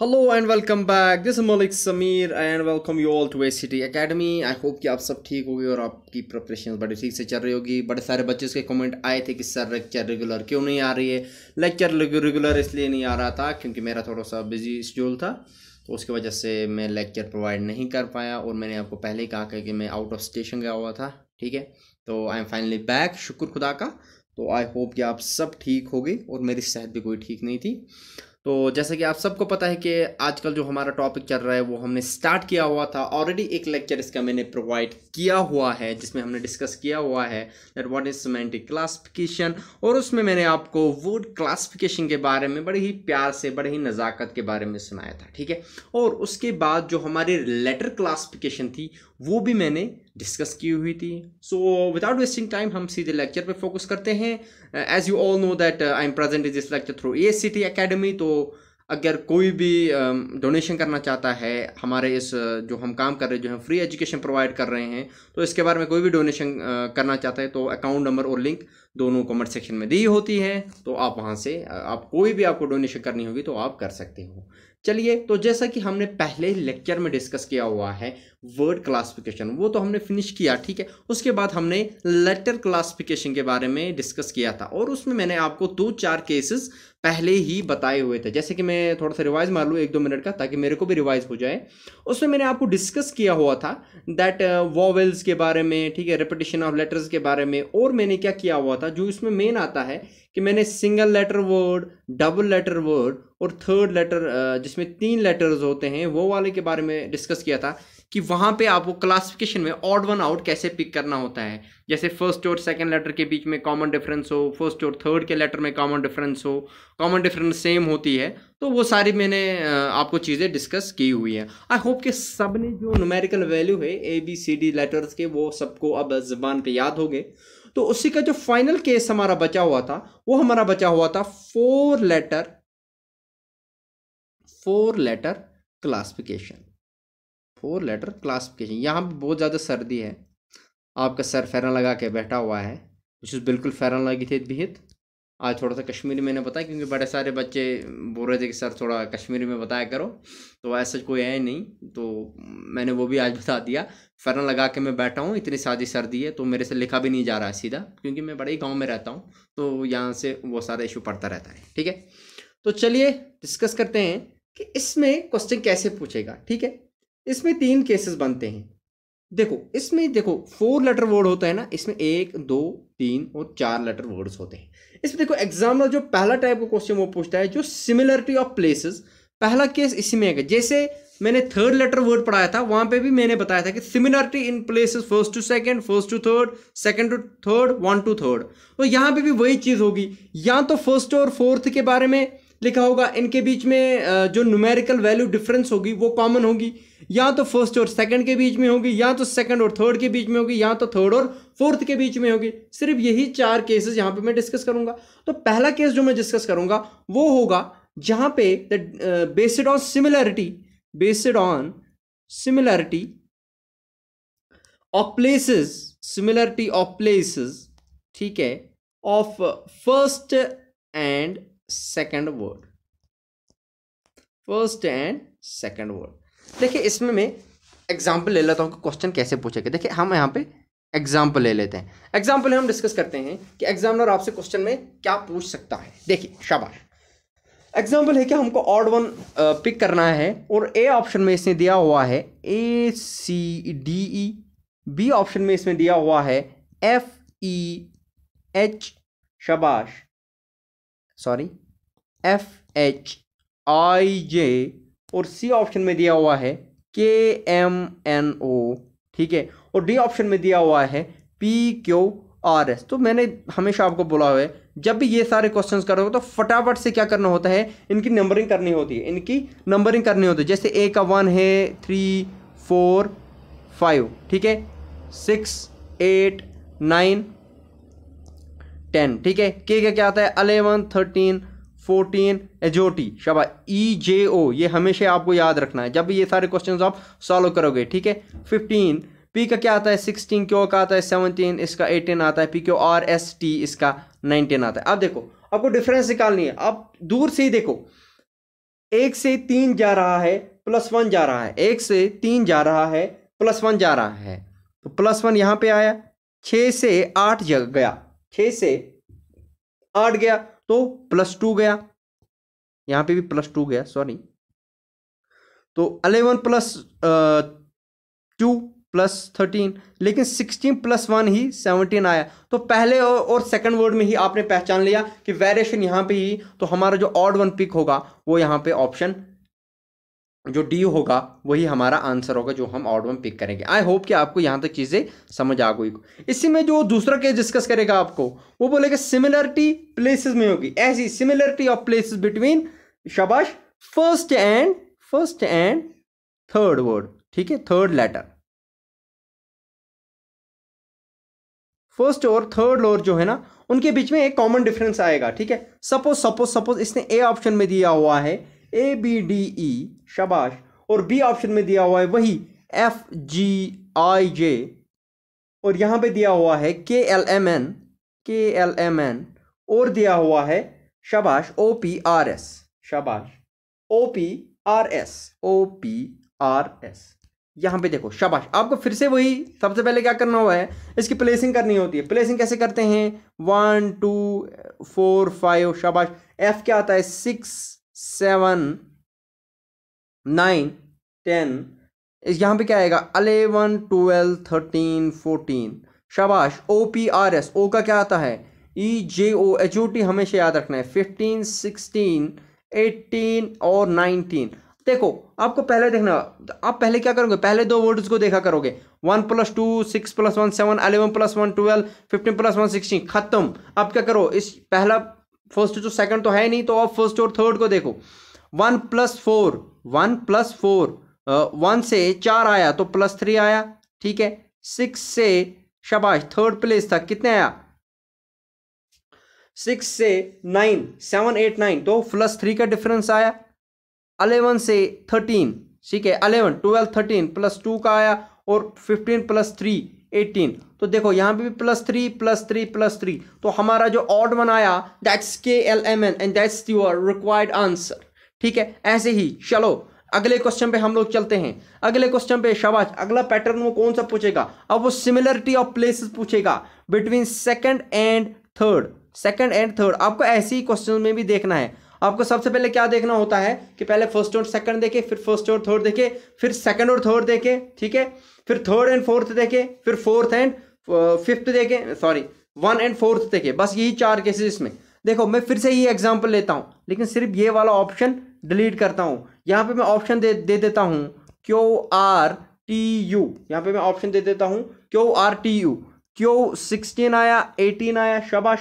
Hello and welcome back this Malik Sameer and welcome you all to A city academy I hope कि आप सब ठीक होगी और आपकी प्रिपरेशन बड़े ठीक से चल रही होगी बड़े सारे बच्चे के कमेंट आए थे कि सर लेक्चर रेगुलर क्यों नहीं आ रही है लेक्चर रेगुलर इसलिए नहीं आ रहा था क्योंकि मेरा थोड़ा सा बिजी शेड्यूल था तो उसकी वजह से मैं लेक्चर प्रोवाइड नहीं कर पाया और मैंने आपको पहले ही कहा कि मैं आउट ऑफ स्टेशन गया हुआ था ठीक है तो आई एम फाइनली बैक शुक्र खुदा का तो आई होप कि आप सब ठीक होगी और मेरी सेहत भी कोई ठीक नहीं थी तो जैसे कि आप सबको पता है कि आजकल जो हमारा टॉपिक चल रहा है वो हमने स्टार्ट किया हुआ था ऑलरेडी एक लेक्चर इसका मैंने प्रोवाइड किया हुआ है जिसमें हमने डिस्कस किया हुआ है that what is semantic classification और उसमें मैंने आपको वर्ड क्लासिफिकेशन के बारे में बड़े ही प्यार से बड़े ही नज़ाकत के बारे में सुनाया था ठीक है और उसके बाद जो हमारी लेटर क्लासिफिकेशन थी वो भी मैंने डिस्कस की हुई थी सो विदाउट वेस्टिंग टाइम हम सीधे लेक्चर पे फोकस करते हैं as you all know that I am present is this lecture through A S C T academy तो अगर कोई भी डोनेशन um, uh, करना चाहता है हमारे इस uh, जो हम काम कर रहे जो हम फ्री एजुकेशन प्रोवाइड कर रहे हैं तो इसके बारे में कोई भी डोनेशन uh, करना चाहता है तो अकाउंट नंबर और लिंक दोनों कमेंट सेक्शन में दी होती है तो आप वहाँ से uh, आप कोई भी आपको डोनेशन करनी होगी तो आप कर सकते हो चलिए तो जैसा कि हमने पहले लेक्चर में डिस्कस किया हुआ है वर्ड क्लासिफिकेशन वो तो हमने फिनिश किया ठीक है उसके बाद हमने लेटर क्लासिफिकेशन के बारे में डिस्कस किया था और उसमें मैंने आपको दो चार केसेस पहले ही बताए हुए थे जैसे कि मैं थोड़ा सा रिवाइज मार लूँ एक दो मिनट का ताकि मेरे को भी रिवाइज हो जाए उसमें मैंने आपको डिस्कस किया हुआ था दैट वॉवेल्स uh, के बारे में ठीक है रेपिटेशन ऑफ लेटर्स के बारे में और मैंने क्या किया हुआ था जो इसमें मेन आता है कि मैंने single letter word double letter word और थर्ड लेटर जिसमें तीन लेटर्स होते हैं वो वाले के बारे में डिस्कस किया था कि वहाँ पे आपको क्लासिफिकेशन में ऑड वन आउट कैसे पिक करना होता है जैसे फर्स्ट और सेकंड लेटर के बीच में कॉमन डिफरेंस हो फर्स्ट और थर्ड के लेटर में कॉमन डिफरेंस हो कॉमन डिफरेंस सेम होती है तो वो सारी मैंने आपको चीज़ें डिस्कस की हुई हैं आई होप कि सब ने जो नुमेरिकल वैल्यू है A B C D letters के वो सबको अब जबान पे याद हो गए तो उसी का जो फाइनल केस हमारा बचा हुआ था वो हमारा बचा हुआ था four letter four letter classification four letter classification यहां पर बहुत ज़्यादा सर्दी है आपका सर फेरन लगा के बैठा हुआ है बिल्कुल फेरन लगी थी भीत आज थोड़ा सा कश्मीरी मैंने बताया क्योंकि बड़े सारे बच्चे बोल रहे थे कि सर थोड़ा कश्मीरी में बताया करो तो ऐसा कोई है नहीं तो मैंने वो भी आज बता दिया फरन लगा के मैं बैठा हूँ इतनी सादी सर्दी है तो मेरे से लिखा भी नहीं जा रहा है सीधा क्योंकि मैं बड़े ही गाँव में रहता हूँ तो यहाँ से वो सारा इशू पड़ता रहता है ठीक है तो चलिए डिस्कस करते हैं कि इसमें क्वेश्चन कैसे पूछेगा ठीक है इसमें तीन केसेस बनते हैं देखो इसमें देखो फोर लेटर वर्ड होता है ना इसमें एक दो तीन और चार लेटर वर्ड्स होते हैं इसमें देखो एग्जाम्पल जो पहला टाइप का क्वेश्चन वो पूछता है जो सिमिलरिटी ऑफ प्लेसेस पहला केस इसी में है जैसे मैंने थर्ड लेटर वर्ड पढ़ाया था वहां पे भी मैंने बताया था कि similarity in places first to second first to third second to third one to third तो यहाँ पे भी वही चीज़ होगी या तो फर्स्ट और फोर्थ के बारे में लिखा होगा इनके बीच में जो न्यूमेरिकल वैल्यू डिफरेंस होगी वो कॉमन होगी या तो फर्स्ट और सेकंड के बीच में होगी या तो सेकंड और थर्ड के बीच में होगी या तो थर्ड और फोर्थ के बीच में होगी सिर्फ यही चार केसेस यहां पे मैं डिस्कस करूंगा तो पहला केस जो मैं डिस्कस करूंगा वो होगा जहां पे based on similarity based on similarity of places similarity of places ठीक है of first and second word first and second word देखिए इसमें मैं एग्जाम्पल ले लेता हूँ कि क्वेश्चन कैसे पूछेगा देखिए हम यहाँ पे एग्जाम्पल ले लेते हैं एग्जाम्पल हम डिस्कस करते हैं कि एग्जामिनर आपसे क्वेश्चन में क्या पूछ सकता है देखिए शाबाश एग्जाम्पल है कि हमको ऑड वन पिक करना है और ए ऑप्शन में इसने दिया हुआ है A C D E B option में इसमें दिया हुआ है एफ ई एच शबाश sorry F H I J और सी ऑप्शन में दिया हुआ है के एम एन ओ ठीक है और डी ऑप्शन में दिया हुआ है पी क्यू आर एस तो मैंने हमेशा आपको बोला हुआ है जब भी ये सारे क्वेश्चंस करोगे तो फटाफट से क्या करना होता है इनकी नंबरिंग करनी होती है इनकी नंबरिंग करनी होती है जैसे ए का वन है थ्री फोर फाइव ठीक है सिक्स एट नाइन टेन ठीक है के का क्या आता है अलेवन थर्टीन फोर्टीन एजोटी शबा ई जे ओ ये हमेशा आपको याद रखना है जब ये सारे क्वेश्चन आप सॉल्व करोगे ठीक है फिफ्टीन पी का क्या आता है सिक्सटीन क्यों का आता है सेवनटीन इसका एटीन आता है P Q R S T इसका नाइनटीन आता है अब देखो आपको डिफरेंस निकालनी है अब दूर से ही देखो एक से तीन जा रहा है प्लस वन जा रहा है एक से तीन जा रहा है प्लस वन जा रहा है तो प्लस वन यहां पे आया छ से आठ गया छ से आठ गया तो प्लस टू गया यहां पे भी प्लस टू गया सॉरी तो eleven plus two plus thirteen लेकिन सिक्सटीन प्लस वन ही सेवनटीन आया तो पहले और सेकंड वर्ड में ही आपने पहचान लिया कि वेरिएशन यहाँ पे ही तो हमारा जो ऑड वन पिक होगा वो यहाँ पे ऑप्शन जो डी होगा वही हमारा आंसर होगा जो हम ऑड वन पिक करेंगे आई होप कि आपको यहाँ तक चीज़ें समझ आ गई इसी में जो दूसरा केस डिस्कस करेगा आपको वो बोलेगा सिमिलरिटी प्लेसेस में होगी ऐसी सिमिलरिटी ऑफ प्लेसेस बिटवीन शबाश first and first and third word ठीक है थर्ड लेटर फर्स्ट और थर्ड और जो है ना उनके बीच में एक कॉमन डिफरेंस आएगा ठीक है सपोज सपोज सपोज इसने ए ऑप्शन में दिया हुआ है A B D E e, शबाश और बी ऑप्शन में दिया हुआ है वही एफ जी आई जे और यहां पे दिया हुआ है K L M N K L M N और दिया हुआ है शबाश ओ पी आर एस शबाश O P R S O P R S यहाँ पे देखो शाबाश आपको फिर से वही सबसे पहले क्या करना हुआ है इसकी प्लेसिंग करनी होती है प्लेसिंग कैसे करते हैं वन टू फोर फाइव शाबाश एफ क्या आता है सिक्स सेवन नाइन टेन यहाँ पे क्या आएगा अलेवन ट्वेल्व थर्टीन फोर्टीन शाबाश O P R S O का क्या आता है ई J O H O T हमेशा याद रखना है फिफ्टीन सिक्सटीन एटीन और नाइनटीन देखो आपको पहले देखना आप पहले क्या करोगे पहले दो वर्ड्स को देखा करोगे one plus two six plus one seven eleven plus one twelve fifteen plus one sixteen खत्म अब क्या करो इस पहला फर्स्ट जो सेकंड तो है नहीं तो आप फर्स्ट और थर्ड को देखो one plus four one plus four one से चार आया तो प्लस थ्री आया ठीक है सिक्स से शबाश थर्ड प्लेस था कितने आया सिक्स से नाइन सेवन एट नाइन तो प्लस थ्री का डिफरेंस आया अलेवन से थर्टीन ठीक है eleven twelve thirteen plus two का आया और फिफ्टीन प्लस थ्री एटीन तो देखो यहाँ पे भी plus three plus three plus three तो हमारा जो ऑड बनाया that's K L M N and that's your required answer ठीक है ऐसे ही चलो अगले क्वेश्चन पे हम लोग चलते हैं अगले क्वेश्चन पे शबाज अगला पैटर्न वो कौन सा पूछेगा अब वो सिमिलरिटी ऑफ प्लेसेस पूछेगा between second and third second and third आपको ऐसे ही क्वेश्चन में भी देखना है आपको सबसे पहले क्या देखना होता है कि पहले फर्स्ट और सेकंड देखे फिर फर्स्ट और थर्ड देखे फिर सेकंड और थर्ड देखे ठीक है फिर थर्ड एंड फोर्थ देखे फिर फोर्थ एंड फिफ्थ देखे सॉरी वन एंड फोर्थ देखे बस यही चार केसेस इसमें देखो मैं फिर से ही एग्जाम्पल लेता हूँ लेकिन सिर्फ ये वाला ऑप्शन डिलीट करता हूँ यहाँ पर मैं ऑप्शन दे दे देता हूँ क्यू आर टी यू यहाँ पे मैं ऑप्शन दे देता हूँ Q R T U Q sixteen आया एटीन आया शबाश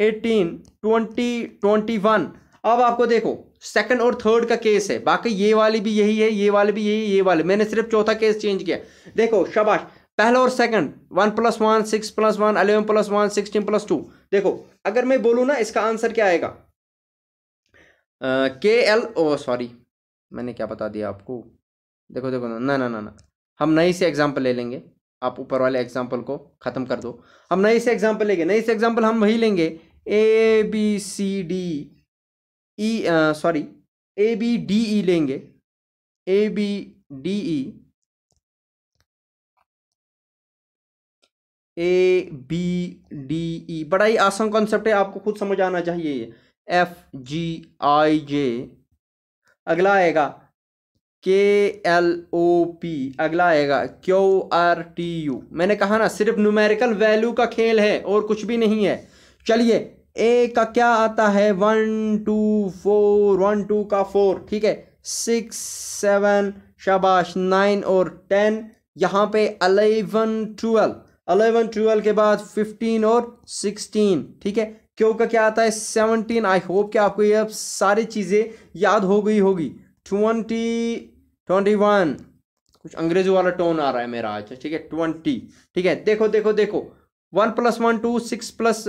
एटीन ट्वेंटी ट्वेंटी वन अब आपको देखो सेकंड और थर्ड का केस है बाकी ये वाली भी यही है ये वाली भी यही है ये वाले मैंने सिर्फ चौथा केस चेंज किया देखो शबाश पहला और second one plus one six plus one eleven plus one sixteen plus two देखो अगर मैं बोलूँ ना इसका आंसर क्या आएगा के एल ओ सॉरी मैंने क्या बता दिया आपको देखो देखो ना ना ना ना हम नई से एग्जाम्पल ले लेंगे आप ऊपर वाले एग्जाम्पल को ख़त्म कर दो हम नई से एग्जाम्पल लेंगे नई से एग्जाम्पल हम वही लेंगे A B C D E sorry A B D E लेंगे A B D E A B D E बड़ा ही आसान कॉन्सेप्ट है आपको खुद समझ आना चाहिए एफ जी आई जे अगला आएगा के एल ओ पी अगला आएगा क्यू आर टी यू मैंने कहा ना सिर्फ न्यूमेरिकल वैल्यू का खेल है और कुछ भी नहीं है चलिए ए का क्या आता है one two four one two का फोर ठीक है सिक्स सेवन शाबाश नाइन और टेन यहाँ पे अलेवन ट्वेल्व अलेवन ट्वेल्व के बाद फिफ्टीन और सिक्सटीन ठीक है क्यों का क्या आता है सेवनटीन आई होप कि आपको ये अब सारी चीज़ें याद हो गई होगी ट्वेंटी ट्वेंटी वन कुछ अंग्रेजों वाला टोन आ रहा है मेरा आज ठीक है ट्वेंटी ठीक है देखो देखो देखो one plus one two six plus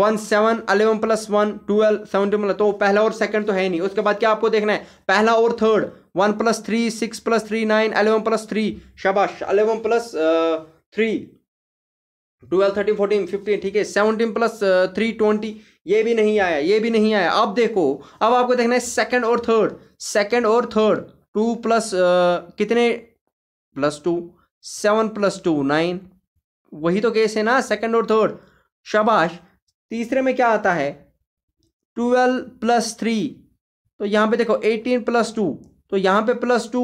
one seven eleven plus one twelve seventeen plus तो पहला और सेकंड तो है नहीं उसके बाद क्या आपको देखना है पहला और third one plus three six plus three nine eleven plus three शबाश eleven plus three twelve thirteen fourteen fifteen ठीक है सेवनटीन प्लस थ्री ट्वेंटी ये भी नहीं आया ये भी नहीं आया अब देखो अब आपको देखना है सेकंड और थर्ड सेकंड और थर्ड टू प्लस कितने plus two seven plus two nine वही तो केस है ना सेकंड और थर्ड शबाश तीसरे में क्या आता है ट्वेल्व प्लस थ्री तो यहाँ पे देखो एटीन प्लस टू तो यहाँ पे plus two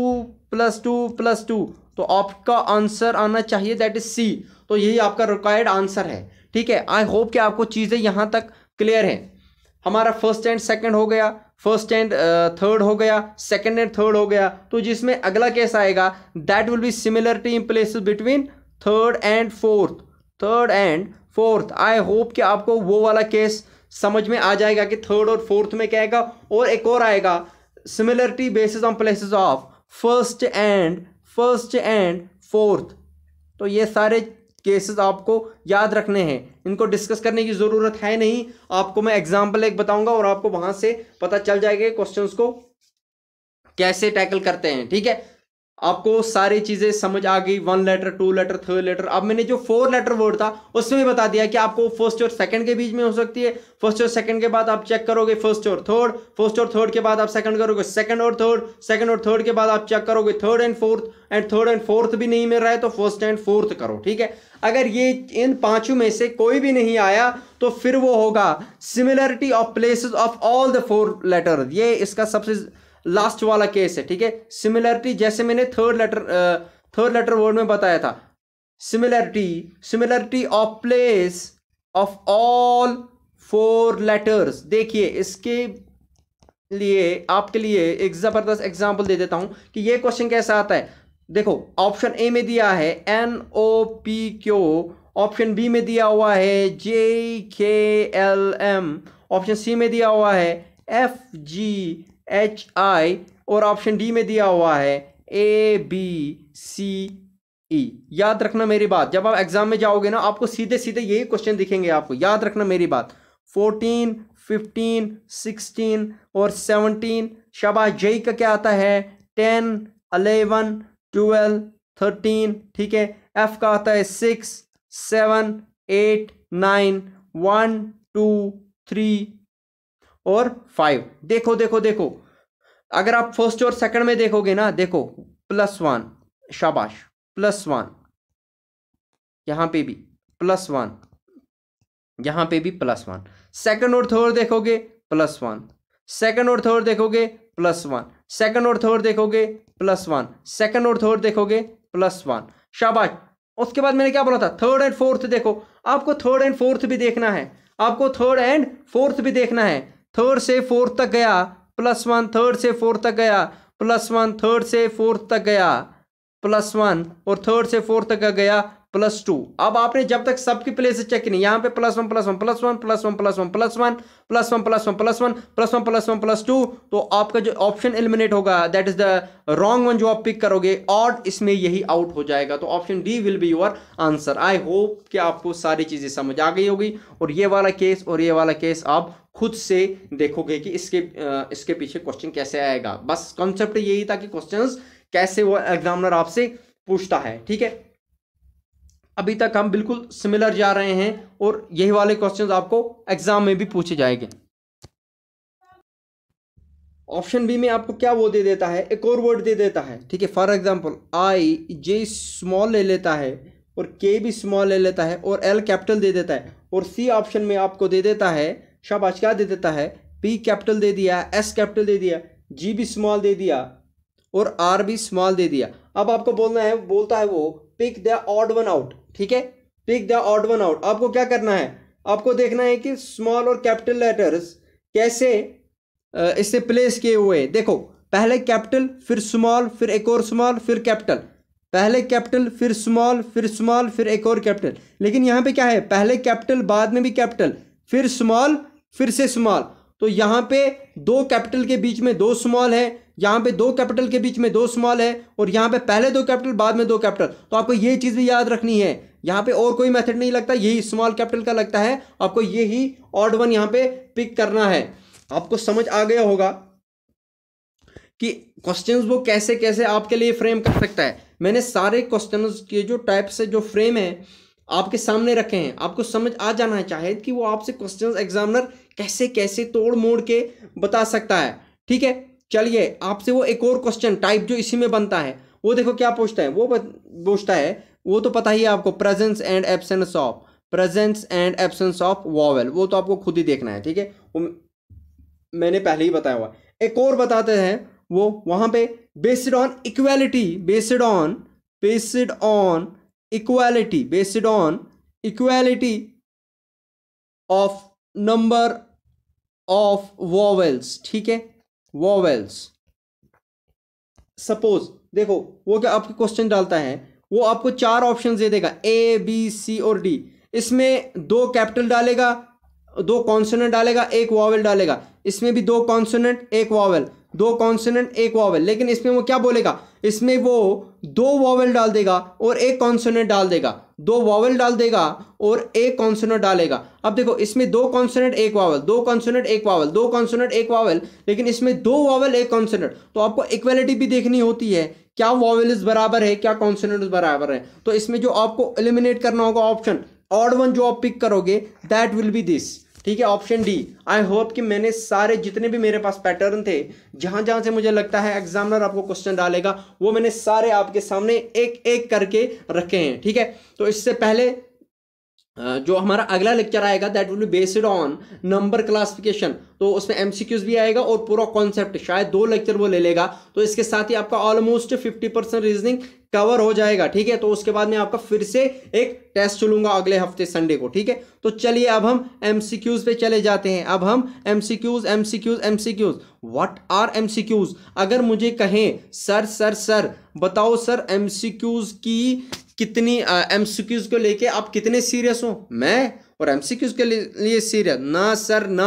plus two plus two तो आपका आंसर आना चाहिए दैट इज सी तो यही आपका रिक्वायर्ड आंसर है ठीक है आई होप कि आपको चीज़ें यहाँ तक क्लियर हैं हमारा फर्स्ट एंड सेकंड हो गया फर्स्ट एंड थर्ड हो गया सेकंड एंड थर्ड हो गया तो जिसमें अगला केस आएगा that will be similarity in places between third and fourth third and fourth I hope कि आपको वो वाला केस समझ में आ जाएगा कि थर्ड और फोर्थ में क्या आएगा और एक और आएगा similarity basis on places of first and first and fourth तो ये सारे केसेस आपको याद रखने हैं इनको डिस्कस करने की ज़रूरत है नहीं आपको मैं एग्जाम्पल एक बताऊंगा और आपको वहां से पता चल जाएगा क्वेश्चंस को कैसे टैकल करते हैं ठीक है आपको सारी चीज़ें समझ आ गई one letter two letter third letter अब मैंने जो फोर लेटर वर्ड था उसमें भी बता दिया कि आपको फर्स्ट और सेकंड के बीच में हो सकती है फर्स्ट और सेकंड के बाद आप चेक करोगे फर्स्ट और थर्ड फर्स्ट और थर्ड के बाद आप सेकंड करोगे सेकंड और थर्ड सेकंड और थर्ड के बाद आप चेक करोगे third and fourth and third and fourth भी नहीं मिल रहा है तो फर्स्ट एंड फोर्थ करो ठीक है अगर ये इन पांचों में से कोई भी नहीं आया तो फिर वो होगा similarity of places of all the four letter ये इसका सबसे लास्ट वाला केस है ठीक है सिमिलरिटी जैसे मैंने third letter third letter word में बताया था similarity similarity of place of all four letters देखिए इसके लिए आपके लिए एक ज़बरदस्त एग्जाम्पल दे देता हूं कि ये क्वेश्चन कैसा आता है देखो ऑप्शन ए में दिया है N O P Q option B में दिया हुआ है जे K L M option C में दिया हुआ है एफ जी एच आई और ऑप्शन डी में दिया हुआ है ए बी सी ई याद रखना मेरी बात जब आप एग्जाम में जाओगे ना आपको सीधे सीधे यही क्वेश्चन दिखेंगे आपको याद रखना मेरी बात फोर्टीन फिफ्टीन सिक्सटीन और सेवनटीन शबा जई का क्या आता है टेन अलेवन ट्वेल्व थर्टीन ठीक है एफ का आता है six seven eight nine one two three और फाइव देखो देखो देखो अगर आप फर्स्ट और सेकंड में देखोगे ना देखो प्लस वन शाबाश प्लस वन यहां पे भी प्लस वन यहां पे भी प्लस वन सेकंड और थर्ड देखोगे प्लस वन सेकंड और थर्ड देखोगे प्लस वन सेकंड और थर्ड देखोगे प्लस वन सेकंड और थर्ड देखोगे प्लस वन शाबाश उसके बाद मैंने क्या बोला था थर्ड एंड फोर्थ देखो आपको थर्ड एंड फोर्थ भी देखना है आपको थर्ड एंड फोर्थ भी देखना है थर्ड से फोर्थ तक गया प्लस वन थर्ड से फोर्थ तक गया प्लस वन थर्ड से फोर्थ तक गया प्लस वन और थर्ड से फोर्थ तक गया प्लस टू अब आपने जब तक सबकी प्लेस चेक नहीं यहाँ पे plus one plus one plus one plus one plus one plus one plus one plus one plus one plus one plus one plus two तो आपका जो ऑप्शन एलिमिनेट होगा that is the wrong one जो आप pick करोगे और इसमें यही आउट हो जाएगा तो option D will be your answer I hope कि आपको सारी चीज़ें समझ आ गई होगी और ये वाला केस और ये वाला केस आप खुद से देखोगे कि इसके इसके पीछे क्वेश्चन कैसे आएगा बस कॉन्सेप्ट यही था कि क्वेश्चन कैसे वो एग्जामिनर आपसे पूछता है ठीक है अभी तक हम बिल्कुल सिमिलर जा रहे हैं और यही वाले क्वेश्चन आपको एग्जाम में भी पूछे जाएंगे ऑप्शन बी में आपको क्या वो दे देता है एक और वर्ड दे देता है ठीक है for example I J small ले लेता है और के भी स्मॉल ले लेता है और एल कैपिटल दे देता है और सी ऑप्शन में आपको दे देता है शाबाश क्या दे देता है पी कैपिटल दे दिया एस कैपिटल दे दिया जी भी स्मॉल दे दिया और आर भी स्मॉल दे दिया अब आपको बोलना है बोलता है वो pick the odd one out ठीक है pick the odd one out आपको क्या करना है आपको देखना है कि स्मॉल और कैपिटल लेटर्स कैसे इससे प्लेस किए हुए देखो पहले कैपिटल फिर स्मॉल फिर एक और स्मॉल फिर कैपिटल पहले कैपिटल फिर स्मॉल फिर स्मॉल फिर एक और कैपिटल लेकिन यहाँ पे क्या है पहले कैपिटल बाद में भी कैपिटल फिर स्मॉल फिर से स्मॉल तो यहाँ पे दो कैपिटल के बीच में दो स्मॉल है यहाँ पे दो कैपिटल के बीच में दो स्मॉल है और यहाँ पे पहले दो कैपिटल बाद में दो कैपिटल तो आपको ये चीज़ भी याद रखनी है यहाँ पे और कोई मेथड नहीं लगता यही स्मॉल कैपिटल का लगता है आपको यही ऑड वन यहाँ पे पिक करना है आपको समझ आ गया होगा कि क्वेश्चन वो कैसे कैसे आपके लिए फ्रेम कर सकता है मैंने सारे क्वेश्चन के जो टाइप से जो फ्रेम है आपके सामने रखे हैं आपको समझ आ जाना है चाहे कि वो आपसे क्वेश्चन एग्जामिनर कैसे कैसे तोड़ मोड़ के बता सकता है ठीक है चलिए आपसे वो एक और क्वेश्चन टाइप जो इसी में बनता है वो देखो क्या पूछता है वो पूछता है वो तो पता ही है आपको presence and absence of presence and absence of vowel वो तो आपको खुद ही देखना है ठीक है वो मैंने पहले ही बताया हुआ एक और बताते हैं वो वहां पे based on equality based on based on equality based on equality of number of vowels ठीक है वॉवेल्स सपोज देखो वो क्या आपके क्वेश्चन डालता है वो आपको चार ऑप्शन दे देगा ए बी सी और डी इसमें दो कैपिटल डालेगा दो कॉन्सोनेंट डालेगा एक वॉवेल डालेगा इसमें भी दो कॉन्सोनेंट एक वॉवेल दो कॉन्सोनेंट एक वॉवेल लेकिन इसमें वो क्या बोलेगा इसमें वो दो वॉवल डाल देगा और एक कॉन्सोनेंट डाल देगा दो वॉवल डाल देगा और एक कॉन्सोनेंट डालेगा अब देखो इसमें दो कॉन्सोनेंट एक वावल दो कॉन्सोनेंट एक वावल दो कॉन्सोनेंट एक वावल लेकिन इसमें दो वॉवल एक कॉन्सोनेंट तो आपको इक्वेलिटी भी देखनी होती है क्या वॉवल बराबर है क्या कॉन्सोनेंट बराबर है तो इसमें जो आपको एलिमिनेट करना होगा ऑप्शन ऑड वन जो आप पिक करोगे दैट विल बी दिस ठीक है ऑप्शन डी आई होप कि मैंने सारे जितने भी मेरे पास पैटर्न थे जहां जहां से मुझे लगता है एग्जामिनर आपको क्वेश्चन डालेगा वो मैंने सारे आपके सामने एक एक करके रखे हैं ठीक है तो इससे पहले जो हमारा अगला लेक्चर आएगा that will be based on number classification तो उसमें एमसीक्यूज भी आएगा और पूरा कॉन्सेप्ट शायद दो लेक्चर वो ले लेगा तो इसके साथ ही आपका almost fifty percent reasoning cover हो जाएगा ठीक है तो उसके बाद में आपका फिर से एक टेस्ट चलूंगा अगले हफ्ते संडे को ठीक है तो चलिए अब हम एम पे चले जाते हैं अब हम M M C Qs what are Qs अगर मुझे कहें सर सर सर बताओ सर क्यूज की कितनी एम uh, को लेके आप कितने सीरियस हो मैं और एम के लिए सीरियस ना सर ना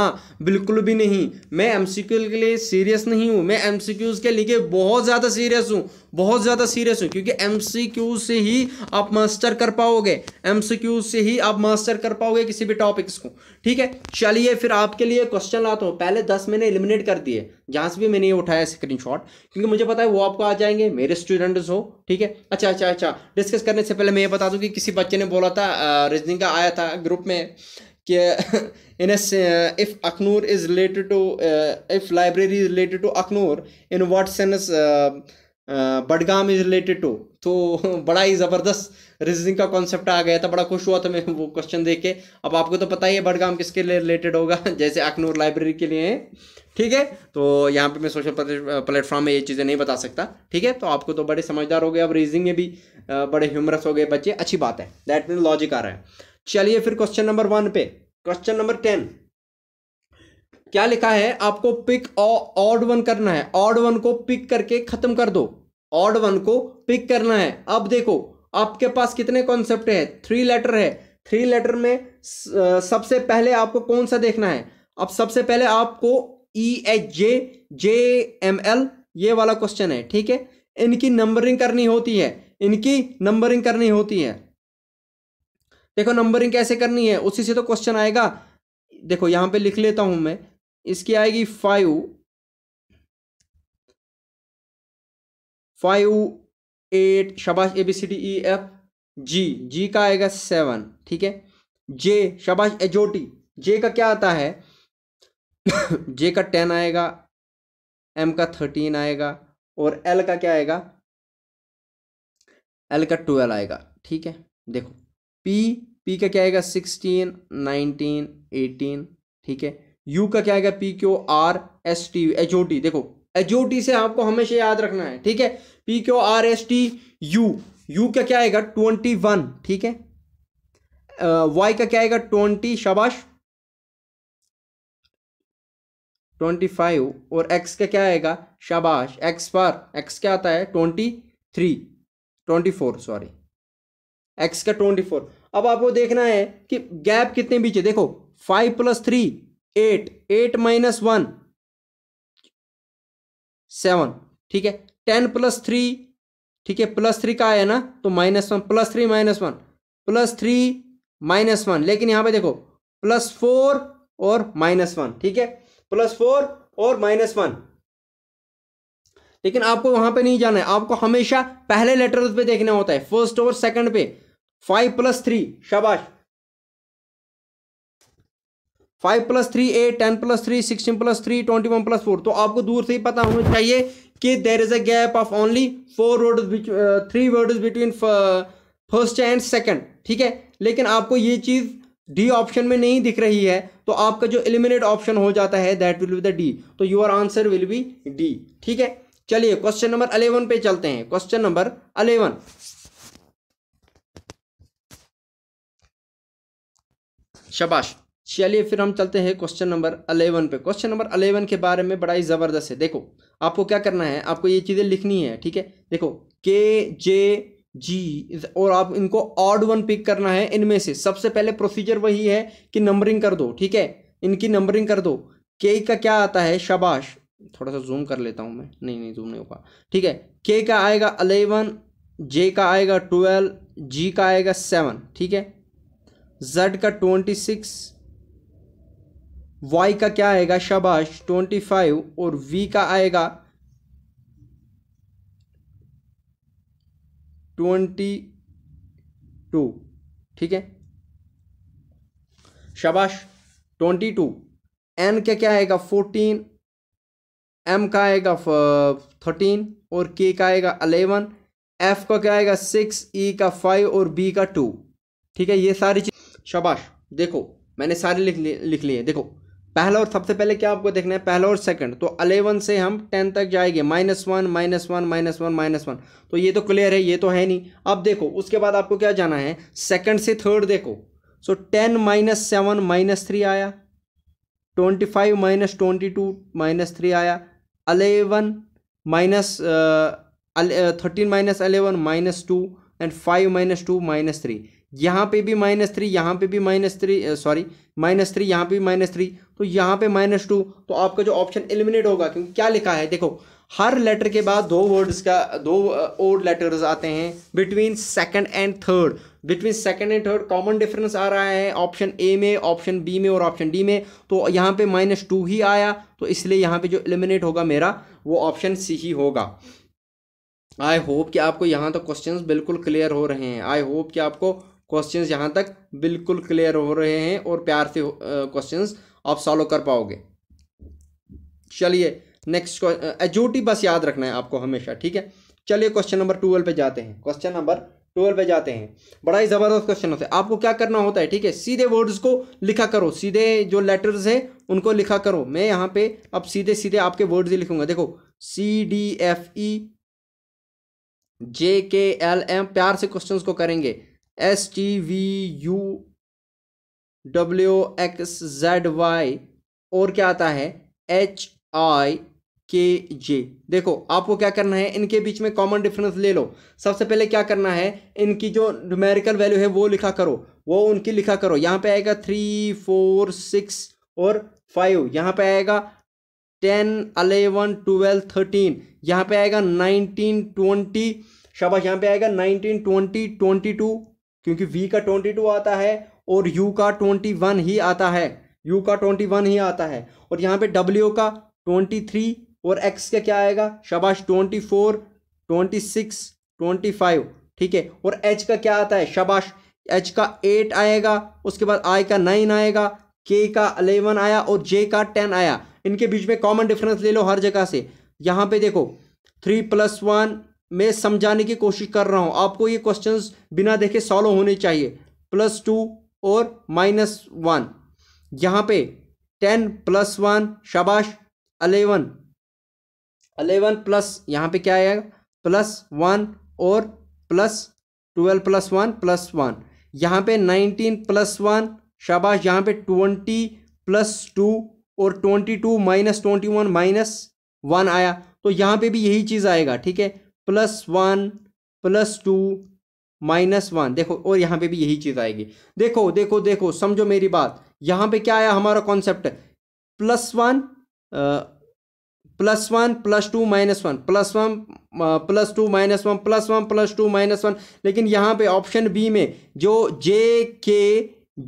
बिल्कुल भी नहीं मैं एम के लिए सीरियस नहीं हूँ मैं एम के लिए बहुत ज़्यादा सीरियस हूँ बहुत ज़्यादा सीरियस हो क्योंकि एम से ही आप मास्टर कर पाओगे एम से ही आप मास्टर कर पाओगे किसी भी टॉपिक्स को ठीक है चलिए फिर आपके लिए क्वेश्चन लाता हूँ पहले दस मैंने एलिमिनेट कर दिए जहाँ से भी मैंने ये उठाया स्क्रीन क्योंकि मुझे पता है वो आपको आ जाएंगे मेरे स्टूडेंट्स हो ठीक है अच्छा अच्छा अच्छा डिस्कस करने से पहले मैं ये बता दूँ कि किसी बच्चे ने बोला था रीजनिंग का आया था ग्रुप में कि in if Akhnoor is related to if library is related to Akhnoor in what sense Budgam is related to तो बड़ा ही ज़बरदस्त रीजनिंग का कॉन्सेप्ट आ गया था बड़ा खुश हुआ था मैं वो क्वेश्चन देख के अब आपको तो पता ही है बडगाम किसके लिए रिलेटेड होगा जैसे अखनूर लाइब्रेरी के लिए है ठीक है तो यहाँ पे मैं सोशल प्लेटफॉर्म में ये चीज़ें नहीं बता सकता ठीक है तो आपको तो बड़े समझदार हो गए अब रीजनिंग में भी बड़े ह्यूमरस हो गए बच्चे अच्छी बात है दैट मीन लॉजिक आ रहा है चलिए फिर क्वेश्चन नंबर वन पे क्वेश्चन नंबर टेन क्या लिखा है आपको पिक ऑड वन करना है ऑड वन को पिक करके खत्म कर दो ऑड वन को पिक करना है अब देखो आपके पास कितने कॉन्सेप्ट है थ्री लेटर है थ्री लेटर में सबसे पहले आपको कौन सा देखना है अब सबसे पहले आपको E H J J M L ये वाला क्वेश्चन है ठीक है इनकी नंबरिंग करनी होती है इनकी नंबरिंग करनी होती है देखो नंबरिंग कैसे करनी है उसी से तो क्वेश्चन आएगा देखो यहां पे लिख लेता हूं मैं इसकी आएगी फाइव फाइव एट शबाश A B C D E F G G का आएगा सेवन ठीक है जे शबाश एजोटी जे का क्या आता है जे का टेन आएगा एम का थर्टीन आएगा और एल का क्या आएगा एल का ट्वेल्व आएगा ठीक है देखो पी पी का क्या आएगा सिक्सटीन नाइनटीन एटीन ठीक है यू का क्या आएगा P Q R S T H O T देखो एच ओ टी से आपको हमेशा याद रखना है ठीक है P Q R S T U U का क्या आएगा ट्वेंटी वन ठीक है वाई uh, का क्या आएगा ट्वेंटी शाबाश ट्वेंटी फाइव और एक्स का क्या आएगा शाबाश एक्स पर एक्स क्या आता है twenty three twenty four sorry X का ट्वेंटी फोर अब आपको देखना है कि गैप कितने बीच है देखो five plus three eight eight minus one seven ठीक है टेन प्लस थ्री ठीक है प्लस थ्री का है ना तो minus one plus three minus one plus three minus one लेकिन यहां पे देखो प्लस फोर और माइनस वन ठीक है प्लस फोर और माइनस वन लेकिन आपको वहां पे नहीं जाना है आपको हमेशा पहले लेटर पे देखना होता है फर्स्ट और सेकंड पे फाइव प्लस थ्री शाबाश five plus three eight ten plus three sixteen plus three twenty one plus four तो आपको दूर से ही पता होना चाहिए कि there is a gap of only four word three word between first and second ठीक है लेकिन आपको ये चीज़ डी ऑप्शन में नहीं दिख रही है तो आपका जो एलिमिनेट ऑप्शन हो जाता है that will be the D तो your answer will be D ठीक है चलिए क्वेश्चन नंबर अलेवन पे चलते हैं क्वेश्चन नंबर अलेवन शबाश चलिए फिर हम चलते हैं क्वेश्चन नंबर अलेवन पे क्वेश्चन नंबर अलेवन के बारे में बड़ा ही ज़बरदस्त है देखो आपको क्या करना है आपको ये चीज़ें लिखनी है ठीक है देखो के जे जी और आप इनको ऑड वन पिक करना है इनमें से सबसे पहले प्रोसीजर वही है कि नंबरिंग कर दो ठीक है इनकी नंबरिंग कर दो के का क्या आता है शबाश थोड़ा सा जूम कर लेता हूँ मैं नहीं नहीं जूम नहीं होगा ठीक है के का आएगा अलेवन जे का आएगा ट्वेल्व जी का आएगा सेवन ठीक है जेड का ट्वेंटी सिक्स वाई का क्या आएगा शबाश ट्वेंटी फाइव और वी का आएगा ट्वेंटी टू ठीक है शबाश ट्वेंटी टू एन का क्या आएगा फोर्टीन एम का आएगा थर्टीन और के का आएगा अलेवन एफ का क्या आएगा सिक्स ई e का फाइव और बी का टू ठीक है ये सारी चीज शबाश देखो मैंने सारे लिख लिए लिख लिए देखो पहला और सबसे पहले क्या आपको देखना है पहला और सेकंड तो अलेवन से हम टेन तक जाएंगे minus one minus one minus one minus one तो ये तो क्लियर है ये तो है नहीं अब देखो उसके बाद आपको क्या जाना है सेकंड से थर्ड देखो so ten minus seven minus three आया twenty five minus twenty two minus three आया eleven minus thirteen minus eleven minus two and five minus two minus three यहाँ पे भी माइनस थ्री यहाँ पे भी minus three sorry minus three यहाँ पे भी माइनस थ्री तो यहाँ पे माइनस टू तो आपका जो ऑप्शन एलिमिनेट होगा क्योंकि क्या लिखा है देखो हर लेटर के बाद दो वर्ड्स का दो और लेटर्स आते हैं between second and third between second and third common difference आ रहा है ऑप्शन ए में ऑप्शन बी में और ऑप्शन डी में तो यहाँ पे माइनस टू ही आया तो इसलिए यहाँ पे जो एलिमिनेट होगा मेरा वो ऑप्शन सी ही होगा आई होप कि आपको यहाँ तो क्वेश्चंस बिल्कुल क्लियर हो रहे हैं आई होप कि आपको क्वेश्चंस यहाँ तक बिल्कुल क्लियर हो रहे हैं और प्यार से क्वेश्चंस आप सॉल्व कर पाओगे चलिए नेक्स्ट एजोटी बस याद रखना है आपको हमेशा ठीक है चलिए क्वेश्चन नंबर ट्वेल्व पे जाते हैं क्वेश्चन नंबर ट्वेल्व पे जाते हैं बड़ा ही ज़बरदस्त क्वेश्चन होता है आपको क्या करना होता है ठीक है सीधे वर्ड्स को लिखा करो सीधे जो लेटर्स हैं उनको लिखा करो मैं यहाँ पे अब सीधे सीधे आपके वर्ड्स ही लिखूंगा देखो सी D F E J K L M प्यार से क्वेश्चंस को करेंगे S T V U W X Z Y और क्या आता है एच आई के जे देखो आपको क्या करना है इनके बीच में कॉमन डिफरेंस ले लो सबसे पहले क्या करना है इनकी जो न्यूमेरिकल वैल्यू है वो लिखा करो वो उनकी लिखा करो यहाँ पे आएगा थ्री फोर सिक्स और फाइव यहाँ पे आएगा टेन अलेवन ट्वेल्व थर्टीन यहाँ पे आएगा नाइनटीन ट्वेंटी शाबाश यहाँ पे आएगा नाइनटीन ट्वेंटी ट्वेंटी टू क्योंकि वी का ट्वेंटी टू आता है और यू का ट्वेंटी वन ही आता है यू का ट्वेंटी वन ही आता है और यहाँ पे डब्ल्यू का ट्वेंटी थ्री और एक्स का क्या आएगा शबाश twenty four twenty six twenty five ठीक है और एच का क्या आता है शबाश एच का एट आएगा उसके बाद आई का नाइन आएगा के का अलेवन आया और जे का टेन आया इनके बीच में कॉमन डिफरेंस ले लो हर जगह से यहाँ पे देखो थ्री प्लस वन मैं समझाने की कोशिश कर रहा हूँ आपको ये क्वेश्चन बिना देखे सॉल्व होने चाहिए प्लस टू और माइनस वन यहाँ पे टेन प्लस वन शाबाश अलेवन अलेवन प्लस यहाँ पे क्या आएगा प्लस वन और plus twelve plus one plus one यहाँ पे नाइनटीन प्लस वन शाबाश यहाँ पे ट्वेंटी प्लस टू और twenty two minus twenty one minus one आया तो यहाँ पे भी यही चीज़ आएगा ठीक है plus one plus two minus one देखो और यहाँ पे भी यही चीज़ आएगी देखो देखो देखो समझो मेरी बात यहाँ पे क्या आया हमारा concept plus one plus one plus two minus one plus one plus two minus one plus one plus two minus one लेकिन यहाँ पे ऑप्शन बी में जो जे के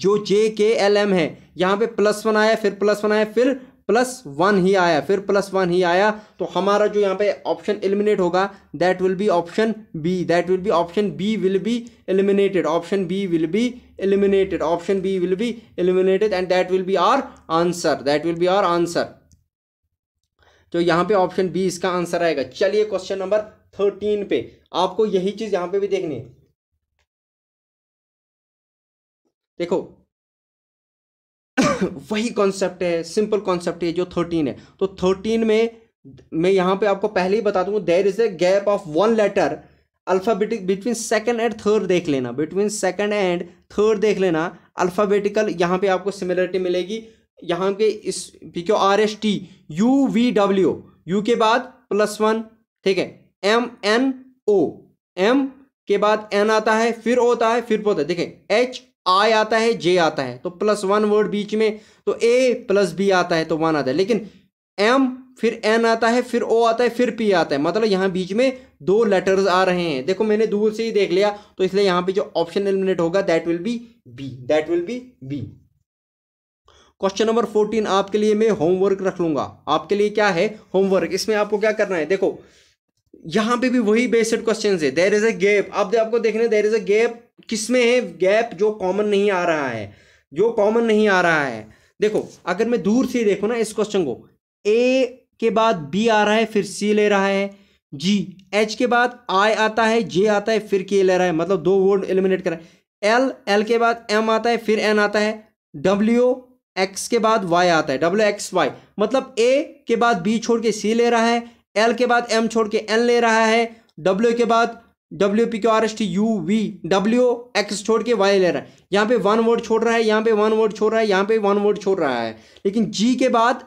जो जे के एल एम है यहाँ पे प्लस वन आया फिर प्लस वन आया फिर प्लस वन ही आया फिर प्लस वन ही आया तो हमारा जो यहाँ पे ऑप्शन एलिमिनेट होगा that will be option B that will be option B will be eliminated option B will be eliminated option B will be eliminated and that will be our answer that will be our answer तो यहाँ पे option B इसका answer आएगा चलिए question number thirteen पे आपको यही चीज यहाँ पे भी देखनी है देखो वही कॉन्सेप्ट है सिंपल कॉन्सेप्ट है जो थर्टीन है तो थर्टीन में मैं यहाँ पे आपको पहले ही बता दूंगा there is a gap of one letter alphabetic between second and third देख लेना बिटवीन सेकंड एंड थर्ड देख लेना अल्फ़ाबेटिकल यहाँ पे आपको सिमिलरिटी मिलेगी यहाँ के इस P Q R S T U V W U के बाद प्लस वन ठीक है एम एन ओ एम के बाद एन आता है फिर ओ आता है फिर पोता है देखें एच आई आता है जे आता है तो प्लस वन वर्ड बीच में तो ए प्लस बी आता है तो वन आता है लेकिन एम फिर एन आता है फिर ओ आता है फिर पी आता है मतलब यहाँ बीच में दो लेटर्स आ रहे हैं देखो मैंने दूर से ही देख लिया तो इसलिए यहाँ पे जो ऑप्शन एलिमिनेट होगा that will be B that will be B question number fourteen आपके लिए मैं होमवर्क रख लूंगा आपके लिए क्या है होमवर्क इसमें आपको क्या करना है देखो यहाँ पे भी वही बेसिक क्वेश्चन है देर इज अ गैप आप दे, आपको देखने देर इज अ गैप किसमें है गैप जो कॉमन नहीं आ रहा है जो कॉमन नहीं आ रहा है देखो अगर मैं दूर से देखो ना इस क्वेश्चन को ए के बाद बी आ रहा है फिर सी ले रहा है जी एच के बाद आई आता है जे आता है फिर के ले रहा है मतलब दो वर्ड एलिमिनेट रहा है एल एल के बाद एम आता है फिर एन आता है डब्ल्यू एक्स के बाद वाई आता है डब्ल्यू एक्स वाई मतलब ए के बाद बी छोड़ के सी ले रहा है एल के बाद एम छोड़ के एन ले रहा है डब्ल्यू के बाद W P Q R S T U V W X छोड़ के वाई ले रहा है यहाँ पे वन वर्ड छोड़ रहा है यहाँ पे वन वर्ड छोड़ रहा है यहाँ पे वन वर्ड छोड़ रहा है लेकिन जी के बाद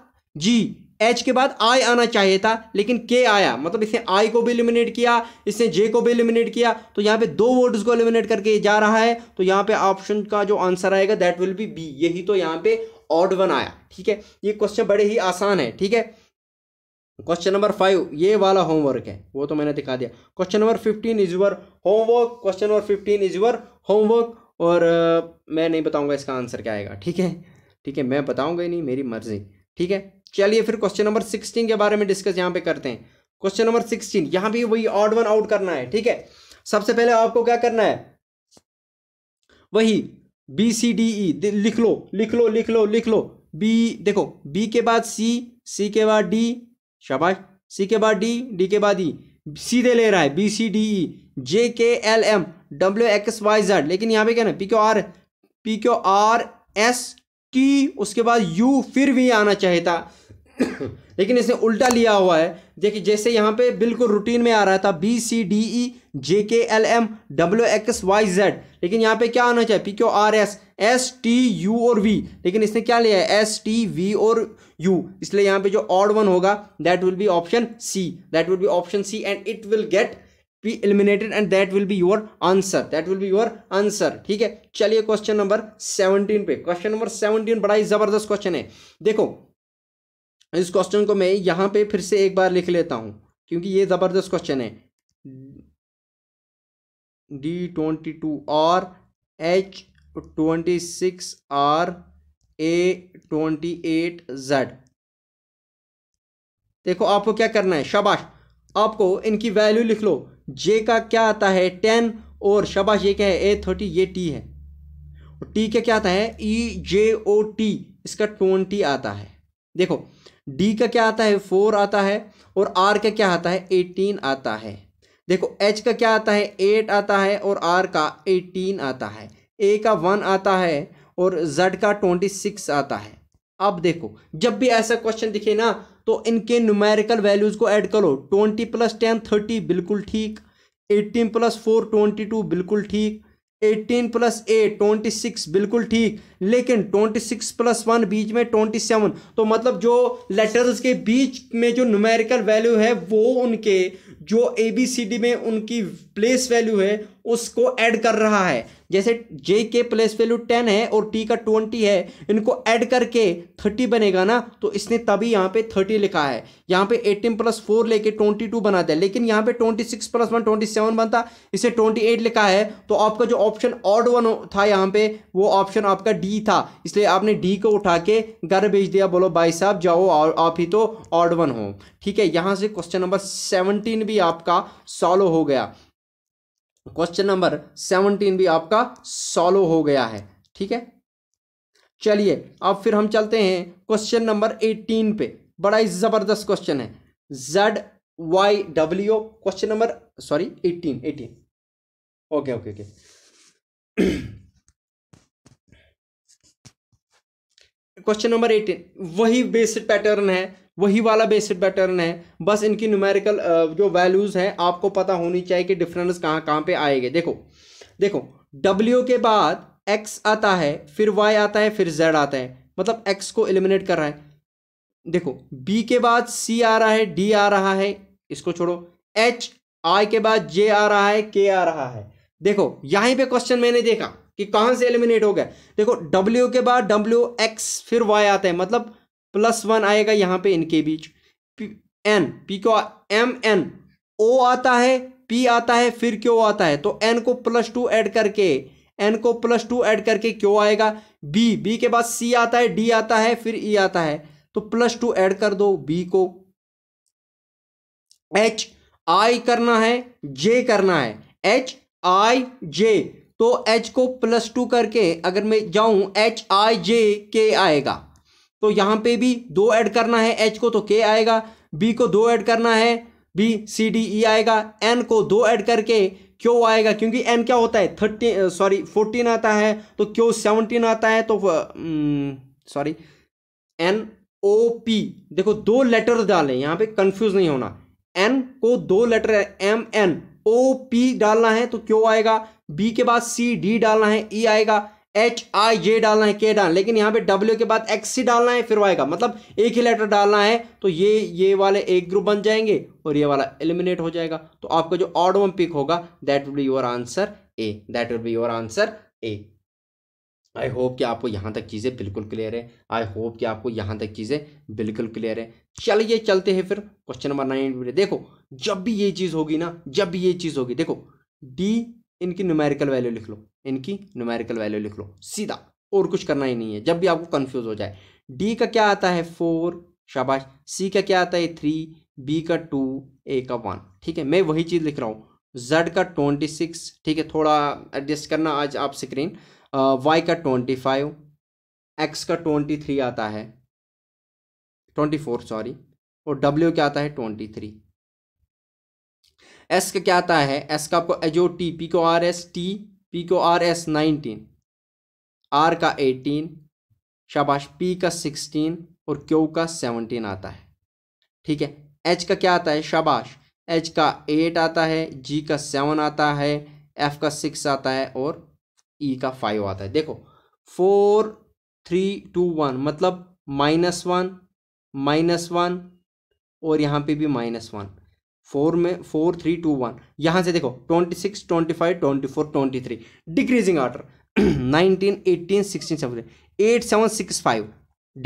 जी एच के बाद आई आना चाहिए था लेकिन के आया मतलब इसने आई को भी एलिमिनेट किया इसने जे को भी एलिमिनेट किया तो यहाँ पे दो वर्ड्स को एलिमिनेट करके जा रहा है तो यहाँ पे ऑप्शन का जो आंसर आएगा दैट विल बी बी यही तो यहाँ पे ऑड वन आया ठीक है ये क्वेश्चन बड़े ही आसान है ठीक है क्वेश्चन नंबर फाइव ये वाला होमवर्क है वो तो मैंने दिखा दिया question number fifteen is your homework question number fifteen is your homework और uh, मैं नहीं बताऊंगा इसका आंसर क्या आएगा ठीक है ठीक है मैं बताऊंगा ही नहीं मेरी मर्जी ठीक है चलिए फिर क्वेश्चन नंबर सिक्सटीन के बारे में डिस्कस यहाँ पे करते हैं क्वेश्चन नंबर सिक्सटीन यहाँ भी वही ऑड वन आउट करना है ठीक है सबसे पहले आपको क्या करना है वही बी सी डी ई लिख लो लिख लो लिख लो लिख लो बी देखो बी के बाद सी सी के बाद डी शाबाश सी के बाद डी डी के बाद ई e। सीधे ले रहा है B C D E J K L M W X Y Z लेकिन यहाँ पे क्या ना P Q R P Q R S T उसके बाद यू फिर भी आना चाहिए था लेकिन इसने उल्टा लिया हुआ है देखिए जैसे यहाँ पे बिल्कुल रूटीन में आ रहा था B C D E J K L M W X Y Z लेकिन यहाँ पे क्या आना चाहिए P Q R S S T U और वी लेकिन इसने क्या लिया है एस टी वी और यू इसलिए यहाँ पे जो ऑड वन होगा that will be option C that will be option C and it will get B eliminated and that will be your answer that will be your answer ठीक है चलिए question number seventeen पे question number seventeen बड़ा ही जबरदस्त question है देखो इस क्वेश्चन को मैं यहाँ पे फिर से एक बार लिख लेता हूँ क्योंकि ये ज़बरदस्त क्वेश्चन है D twenty two R H twenty six R A twenty eight Z देखो आपको क्या करना है शाबाश आपको इनकी वैल्यू लिख लो जे का क्या आता है टेन और शाबाश ये क्या है ए थर्टी ये टी है और टी का क्या आता है ई जे ओ टी इसका ट्वेंटी आता है देखो डी का क्या आता है फोर आता है और आर का क्या आता है एटीन आता है देखो एच का क्या आता है एट आता है और आर का एटीन आता है ए का वन आता है और जेड का ट्वेंटी सिक्स आता है अब देखो जब भी ऐसा क्वेश्चन दिखे ना तो इनके न्यूमेरिकल वैल्यूज़ को ऐड करो ट्वेंटी प्लस टेन थर्टी बिल्कुल ठीक eighteen plus four twenty two बिल्कुल ठीक eighteen plus eight twenty six बिल्कुल ठीक लेकिन ट्वेंटी सिक्स प्लस वन बीच में ट्वेंटी सेवन तो मतलब जो लेटर्स के बीच में जो नुमेरिकल वैल्यू है वो उनके जो ए बी सी डी में उनकी प्लेस वैल्यू है उसको ऐड कर रहा है जैसे जे के प्लेस वैल्यू टेन है और टी का ट्वेंटी है इनको ऐड करके थर्टी बनेगा ना तो इसने तभी यहाँ पे थर्टी लिखा है यहाँ पे एटीन प्लस फोर लेके ट्वेंटी टू बना दिया लेकिन यहाँ पे twenty six plus one twenty seven बनता इसे ट्वेंटी एट लिखा है तो आपका जो ऑप्शन ऑड वन था यहाँ पे वो ऑप्शन आपका डी था इसलिए आपने डी को उठा के घर भेज दिया बोलो भाई साहब जाओ आप ही तो ऑड वन हो ठीक है यहाँ से क्वेश्चन नंबर सेवनटीन भी आपका सॉल्व हो गया क्वेश्चन नंबर सेवनटीन भी आपका सॉल्व हो गया है ठीक है चलिए अब फिर हम चलते हैं क्वेश्चन नंबर एटीन पे बड़ा ही ज़बरदस्त क्वेश्चन है Z Y W question number sorry eighteen eighteen okay okay okay question number eighteen वही बेसिक पैटर्न है वही वाला बेसिक पैटर्न है बस इनकी न्यूमेरिकल जो वैल्यूज़ हैं आपको पता होनी चाहिए कि डिफरेंस कहाँ कहाँ पे आएंगे देखो देखो डब्ल्यू के बाद X आता है फिर Y आता है फिर Z आता है मतलब X को एलिमिनेट कर रहा है देखो बी के बाद सी आ रहा है डी आ रहा है इसको छोड़ो एच आई के बाद जे आ रहा है के आ रहा है देखो यहीं पे क्वेश्चन मैंने देखा कि कहाँ से एलिमिनेट हो गया देखो डब्ल्यू के बाद डब्ल्यू एक्स फिर वाई आता है मतलब प्लस वन आएगा यहाँ पे इनके बीच एन पी को एम एन ओ आता है पी आता है फिर क्यों आता है तो एन को प्लस टू एड करके एन को प्लस टू एड करके क्यों आएगा बी बी के बाद सी आता है डी आता है फिर ई e आता है तो प्लस टू एड कर दो बी को एच आई करना है जे करना है एच आई जे तो एच को प्लस टू करके अगर मैं जाऊं एच आई जे के आएगा तो यहाँ पे भी दो ऐड करना है एच को तो के आएगा बी को दो ऐड करना है बी सी डी ई आएगा एन को दो ऐड करके क्यों आएगा क्योंकि एन क्या होता है थर्टी सॉरी फोर्टीन आता है तो क्यों सेवनटीन आता है तो सॉरी एन ओ पी देखो दो लेटर डालें यहाँ पे कंफ्यूज नहीं होना एन को दो letter M N O P डालना है तो क्यों आएगा बी के बाद सी डी डालना है ई e आएगा एच आई जे डालना है के डालना लेकिन यहाँ पे डब्ल्यू के बाद एक्स सी डालना है फिर वाई का मतलब एक ही लेटर डालना है तो ये ये वाले एक ग्रुप बन जाएंगे और ये वाला एलिमिनेट हो जाएगा तो आपका जो ऑड वन पिक होगा that will be your answer A that will be your answer A I hope कि आपको यहाँ तक चीज़ें बिल्कुल क्लियर है आई होप कि आपको यहाँ तक चीज़ें बिल्कुल क्लियर है चलिए चलते हैं फिर क्वेश्चन नंबर नाइन देखो जब भी ये चीज़ होगी ना जब भी ये चीज़ होगी देखो डी इनकी न्यूमेरिकल वैल्यू लिख लो इनकी न्यूमेरिकल वैल्यू लिख लो सीधा और कुछ करना ही नहीं है जब भी आपको कन्फ्यूज हो जाए डी का क्या आता है फोर शाबाश सी का क्या आता है थ्री बी का टू ए का वन ठीक है मैं वही चीज़ लिख रहा हूँ जेड का ट्वेंटी सिक्स ठीक है थोड़ा एडजस्ट करना आज आप स्क्रीन वाई का ट्वेंटी फाइव एक्स का ट्वेंटी थ्री आता है ट्वेंटी फोर सॉरी और डब्ल्यू क्या आता है ट्वेंटी थ्री एस का क्या आता है एस का आपको एजो टी पी को आर एस टी पी को आर एस नाइनटीन आर का एटीन शाबाश पी का सिक्सटीन और क्यू का सेवनटीन आता है ठीक है एच का क्या आता है शाबाश एच का एट आता है जी का सेवन आता है एफ का सिक्स आता है और ई e का फाइव आता है देखो फोर थ्री टू वन मतलब माइनस वन माइनस वन और यहाँ पे भी माइनस वन फोर में फोर थ्री टू वन यहाँ से देखो twenty six twenty five twenty four twenty three decreasing order nineteen eighteen sixteen seven eight seven six five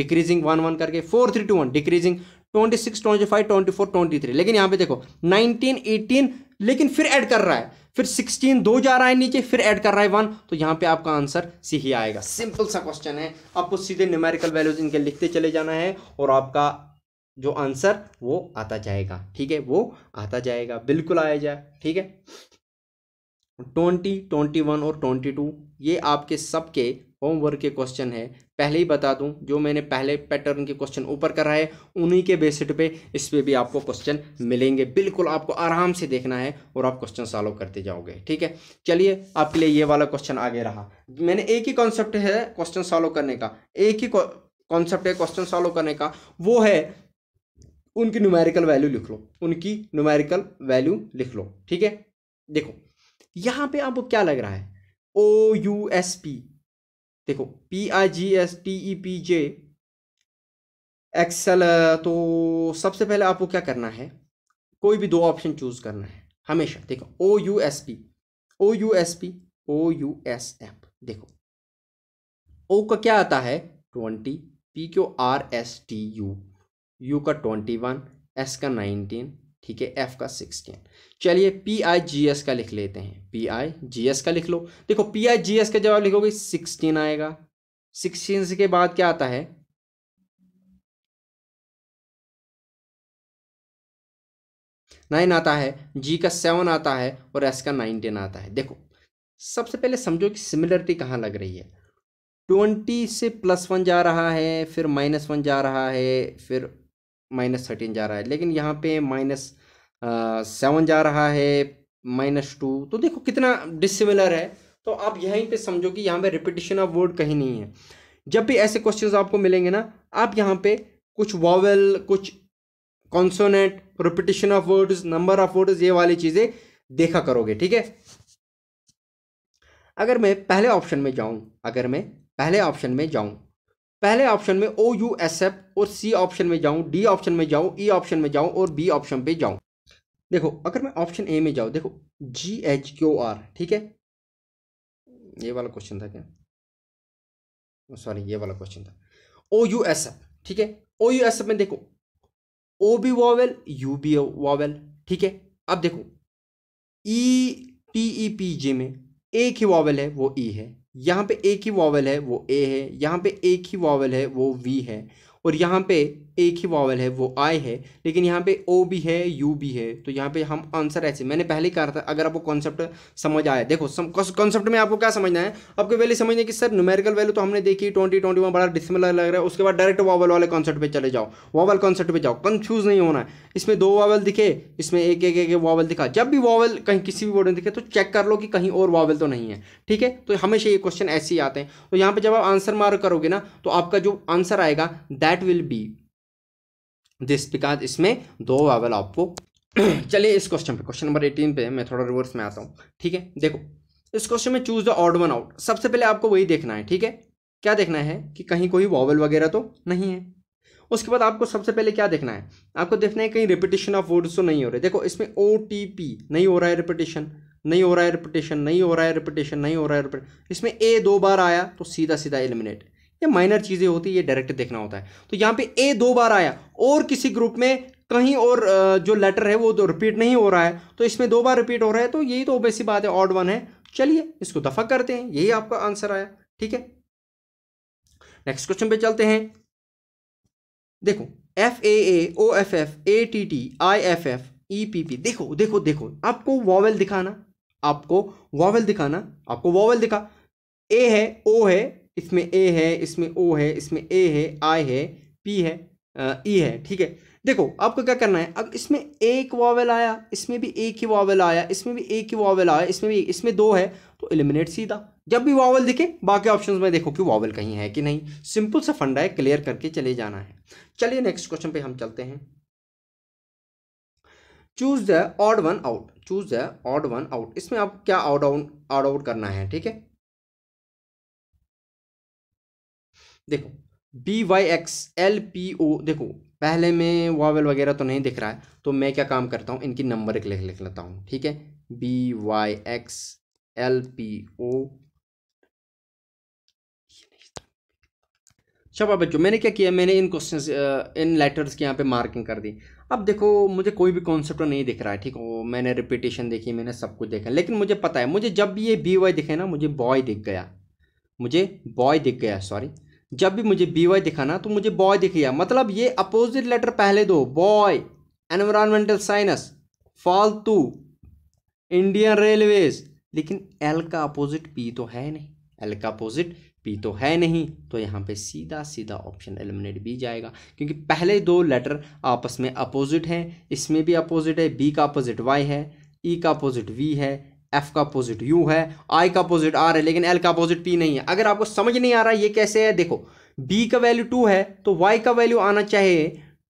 decreasing one one करके four three two one decreasing twenty six twenty five twenty four twenty three लेकिन यहाँ पे देखो nineteen eighteen लेकिन फिर add कर रहा है फिर सिक्सटीन दो जा रहा है नीचे फिर ऐड कर रहा है वन तो यहाँ पे आपका आंसर सी ही आएगा सिंपल सा क्वेश्चन है आपको सीधे न्यूमेरिकल वैल्यूज इनके लिखते चले जाना है और आपका जो आंसर वो आता जाएगा ठीक है वो आता जाएगा बिल्कुल आया जाए ठीक है ट्वेंटी ट्वेंटी वन और ट्वेंटी टू ये आपके सबके होमवर्क के क्वेश्चन है पहले ही बता दूं जो मैंने पहले पैटर्न के क्वेश्चन ऊपर कराए है उन्हीं के बेसिट पे इस पर भी आपको क्वेश्चन मिलेंगे बिल्कुल आपको आराम से देखना है और आप क्वेश्चन सॉल्व करते जाओगे ठीक है चलिए आपके लिए ये वाला क्वेश्चन आगे रहा मैंने एक ही कॉन्सेप्ट है क्वेश्चन सॉल्व करने का एक ही कॉन्सेप्ट है क्वेश्चन सॉल्व करने का वो है उनकी न्यूमेरिकल वैल्यू लिख लो उनकी न्यूमेरिकल वैल्यू लिख लो ठीक है देखो यहाँ पे आपको क्या लग रहा है ओ यू एस पी देखो P I G S T E P J excel तो सबसे पहले आपको क्या करना है कोई भी दो ऑप्शन चूज करना है हमेशा देखो O U S P O U S P O U S F देखो ओ का क्या आता है twenty P Q R S T U U का ट्वेंटी वन एस का नाइनटीन ठीक है एफ का सिक्सटीन चलिए पी आई जी एस का लिख लेते हैं पी आई जी एस का लिख लो देखो पी आई जी एस का जवाब लिखोगे सिक्सटीन आएगा सिक्सटीन के बाद क्या आता है नाइन आता है जी का सेवन आता है और एस का नाइनटीन आता है देखो सबसे पहले समझो कि सिमिलरिटी कहाँ लग रही है ट्वेंटी से प्लस वन जा रहा है फिर माइनस वन जा रहा है फिर माइनस थर्टीन जा रहा है लेकिन यहाँ पे माइनस सेवन जा रहा है माइनस टू तो देखो कितना डिसिमिलर है तो आप यहीं पे समझो कि यहाँ पे रिपीटिशन ऑफ वर्ड कहीं नहीं है जब भी ऐसे क्वेश्चंस आपको मिलेंगे ना आप यहाँ पे कुछ वॉवल कुछ consonant repetition of words number of words ये वाली चीज़ें देखा करोगे ठीक है अगर मैं पहले ऑप्शन में जाऊं अगर मैं पहले ऑप्शन में जाऊं पहले ऑप्शन में ओ यू एस एफ और सी ऑप्शन में जाऊं डी ऑप्शन में जाऊं ई e ऑप्शन में जाऊं और बी ऑप्शन पे जाऊं देखो अगर मैं ऑप्शन ए में जाऊं देखो जी एच क्यू आर ठीक है ये वाला क्वेश्चन था क्या सॉरी ये वाला क्वेश्चन था ओ यू एस एफ ठीक है ओ यू एस एफ में देखो O B vowel U B vowel ठीक है अब देखो ई टी ई पी जे में एक ही वॉवेल है वो ई e है यहाँ पे एक ही वॉवल है वो ए है यहाँ पे एक ही वॉवल है वो वी है और यहाँ पे एक ही वॉवल है वो आई है लेकिन यहाँ पे ओ भी है यू भी है तो यहाँ पे हम आंसर ऐसे मैंने पहले ही कहा था अगर आपको कॉन्सेप्ट समझ आया देखो कॉन्सेप्ट में आपको क्या समझना है आपको वैल्यू समझना कि सर न्यूमेरिकल वैल्यू तो हमने देखी ट्वेंटी ट्वेंटी वन बड़ा डिसमिलर लग रहा है उसके बाद डायरेक्ट वावल वाले कॉन्सेप्ट पर चले जाओ वॉवल कॉन्सेप्ट पर जाओ कन्फ्यूज नहीं होना है इसमें दो वॉवल दिखे इसमें एक एक एक वॉवल दिखा जब भी वॉवल कहीं किसी भी वर्ड में दिखे तो चेक कर लो कि कहीं और वॉवल तो नहीं है ठीक है तो हमेशा ये क्वेश्चन ऐसे ही आते हैं तो यहाँ पर जब आप आंसर मार्क करोगे ना तो आपका जो आंसर आएगा that will be this because इसमें दो वावल आपको चलिए इस क्वेश्चन पे क्वेश्चन नंबर एटीन पे मैं थोड़ा रिवर्स में आता हूँ ठीक है देखो इस क्वेश्चन में choose the odd one out सबसे पहले आपको वही देखना है ठीक है क्या देखना है कि कहीं कोई वॉवल वगैरह तो नहीं है उसके बाद आपको सबसे पहले क्या देखना है आपको देखना है कहीं रिपीटेशन ऑफ वर्ड्स तो नहीं हो रहे देखो इसमें ओ टी पी नहीं हो रहा है रिपीटेशन नहीं हो रहा है रिपीटेशन नहीं हो रहा है रिपीटेशन नहीं हो रहा है इसमें ए दो बार आया तो सीधा सीधा एलिमिनेट ये माइनर चीज़ें होती है ये डायरेक्ट देखना होता है तो यहाँ पे ए दो बार आया और किसी ग्रुप में कहीं और जो लेटर है वो तो रिपीट नहीं हो रहा है तो इसमें दो बार रिपीट हो रहा है तो यही तो ओबेसी बात है ऑड वन है चलिए इसको दफा करते हैं यही आपका आंसर आया ठीक है नेक्स्ट क्वेश्चन पे चलते हैं देखो F A A O F F A T T I F F E P P देखो देखो देखो आपको वॉवेल दिखाना आपको वॉवेल दिखाना आपको वॉवेल दिखा ए है ओ है इसमें ए है इसमें ओ है इसमें ए है आई है पी है ई e है ठीक है देखो आपको क्या करना है अब इसमें एक वॉवेल आया इसमें भी एक ही वावल आया इसमें भी एक ही वॉवेल आया इसमें भी इसमें दो है तो एलिमिनेट सीधा जब भी वावल दिखे बाकी ऑप्शंस में देखो कि वावल कहीं है कि नहीं सिंपल सा फंडा है क्लियर करके चले जाना है चलिए नेक्स्ट क्वेश्चन पे हम चलते हैं choose the odd one out choose the odd one out इसमें आपको क्या आउट ऑड आउट करना है ठीक है देखो B Y X L P O देखो पहले में वावल वगैरह तो नहीं दिख रहा है तो मैं क्या काम करता हूँ इनकी नंबर एक लिख लिख लेता हूँ ठीक है B Y X L P O शबा बच्चों मैंने क्या किया मैंने इन क्वेश्चन इन लेटर्स की यहाँ पे मार्किंग कर दी अब देखो मुझे कोई भी कॉन्सेप्ट तो नहीं दिख रहा है ठीक हो मैंने रिपीटेशन देखी मैंने सब कुछ देखा लेकिन मुझे पता है मुझे जब भी ये बी वाई दिखे ना मुझे बॉय दिख गया मुझे बॉय दिख गया सॉरी जब भी मुझे बी वाई दिखाना तो मुझे बॉय दिखेगा मतलब ये अपोजिट लेटर पहले दो बॉय एनवायरमेंटल साइनस फालतू इंडियन रेलवेज लेकिन एल का अपोजिट पी तो है नहीं एल का अपोजिट पी तो है नहीं तो यहाँ पे सीधा सीधा ऑप्शन एलिमिनेट भी जाएगा क्योंकि पहले दो लेटर आपस में अपोजिट हैं इसमें भी अपोजिट है बी का अपोजिट वाई है ई e का अपोजिट वी है एफ का अपोजिट यू है आई का अपोजिट आर है लेकिन एल का अपोजिट पी नहीं है अगर आपको समझ नहीं आ रहा ये कैसे है देखो बी का वैल्यू टू है तो वाई का वैल्यू आना चाहिए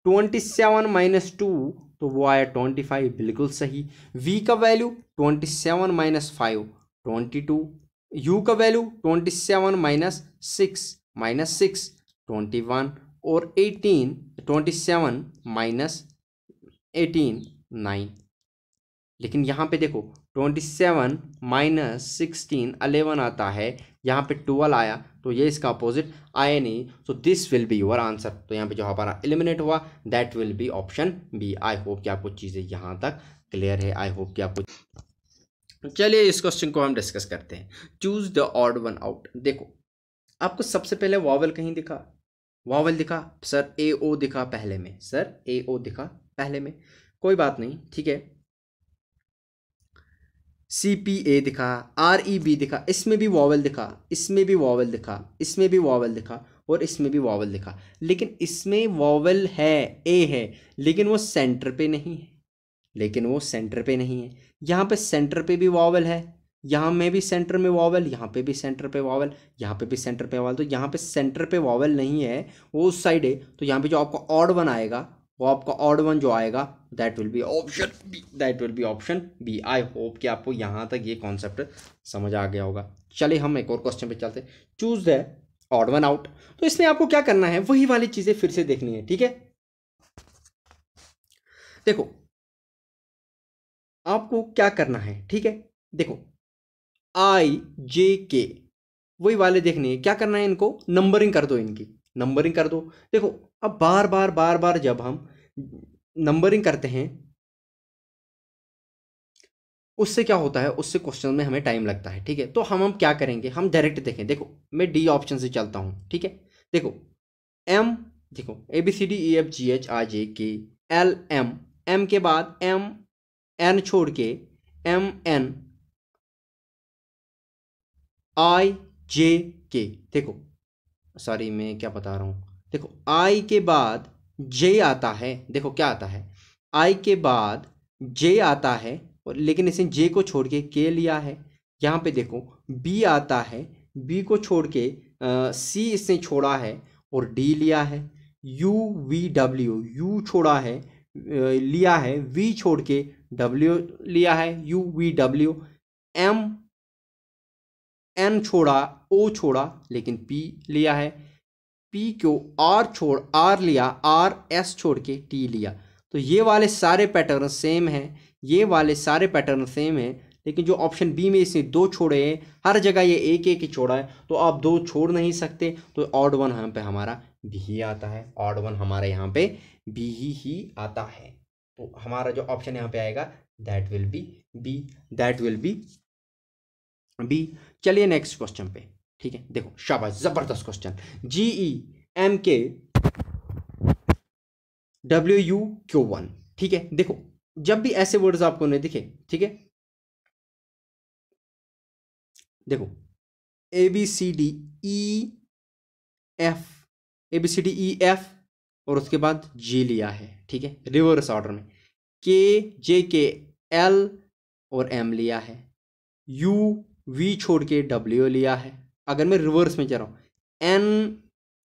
ट्वेंटी सेवन माइनस टू तो वो आया ट्वेंटी फाइव बिल्कुल सही वी का value twenty seven minus five twenty two U का value twenty seven minus six minus six twenty one और eighteen twenty seven minus eighteen nine लेकिन यहाँ पे देखो twenty seven minus sixteen eleven आता है यहाँ पे ट्वेल्व आया तो ये इसका अपोजिट आया नहीं so this will be your answer तो यहाँ पे जो हमारा एलिमिनेट हुआ that will be option B I hope कि आपको चीज़ें यहाँ तक क्लियर है आई होप कि आपको चलिए इस क्वेश्चन को हम डिस्कस करते हैं choose the odd one out देखो आपको सबसे पहले वॉवल कहीं दिखा वॉवल दिखा सर ए ओ दिखा पहले में सर ए ओ दिखा पहले में कोई बात नहीं ठीक है सी पी ए दिखा आर ई बी दिखा इसमें भी वॉवल दिखा इसमें भी वॉवल दिखा इसमें भी वॉवल दिखा और इसमें भी वॉवल दिखा लेकिन इसमें वॉवल है ए है लेकिन वो सेंटर पे नहीं है लेकिन वो सेंटर पे नहीं है यहाँ पे सेंटर पे भी वॉवल है यहाँ में भी सेंटर में वॉवल यहाँ पे भी सेंटर पे वॉवल यहाँ पे भी सेंटर पे वॉवल तो यहाँ पे सेंटर पे वॉवल नहीं है वो उस साइड है तो यहाँ पे जो आपको ऑड आएगा वो आपका ऑड वन जो आएगा that will be option B that will be option B I hope कि आपको यहाँ तक ये कॉन्सेप्ट समझ आ गया होगा चलिए हम एक और क्वेश्चन पे चलते choose the odd one out तो इसमें आपको क्या करना है वही वाली चीज़ें फिर से देखनी है ठीक है देखो आपको क्या करना है ठीक है देखो आई जे के वही वाले देखने है क्या करना है इनको नंबरिंग कर दो इनकी नंबरिंग कर दो देखो अब बार बार बार बार जब हम नंबरिंग करते हैं उससे क्या होता है उससे क्वेश्चन में हमें टाइम लगता है ठीक है तो हम हम क्या करेंगे हम डायरेक्ट देखें देखो मैं डी ऑप्शन से चलता हूँ ठीक है देखो एम देखो A B C D E F G H R J K L M M के बाद एम एन छोड़ के एम एन आई जे के देखो सॉरी मैं क्या बता रहा हूँ देखो आई के बाद जे आता है देखो क्या आता है आई के बाद जे आता है और लेकिन इसने जे को छोड़ के के लिया है यहाँ पे देखो बी आता है बी को छोड़ के सी इसने छोड़ा है और डी लिया है यू वी डब्ल्यू यू छोड़ा है लिया है वी छोड़ के डब्ल्यू लिया है U V W M N छोड़ा ओ छोड़ा लेकिन पी लिया है पी को आर छोड़ आर लिया आर एस छोड़ के टी लिया तो ये वाले सारे पैटर्न सेम हैं ये वाले सारे पैटर्न सेम हैं लेकिन जो ऑप्शन बी में इसने दो छोड़े हैं हर जगह ये एक एक ही छोड़ा है तो आप दो छोड़ नहीं सकते तो ऑड वन यहाँ पे हमारा बी ही आता है ऑड वन हमारे यहाँ पे बी ही ही आता है तो हमारा जो ऑप्शन यहाँ पे आएगा that will be B that will be B चलिए नेक्स्ट क्वेश्चन पे ठीक है देखो शाबाश जबरदस्त question G M K W U Q one ठीक है देखो जब भी ऐसे वर्ड्स आपको नहीं दिखे ठीक है देखो A B C D E F A B C D E F और उसके बाद जी लिया है ठीक है रिवर्स ऑर्डर में के जे के एल और एम लिया है यू वी छोड़ के डब्ल्यू लिया है अगर मैं रिवर्स में चल रहा हूँ एन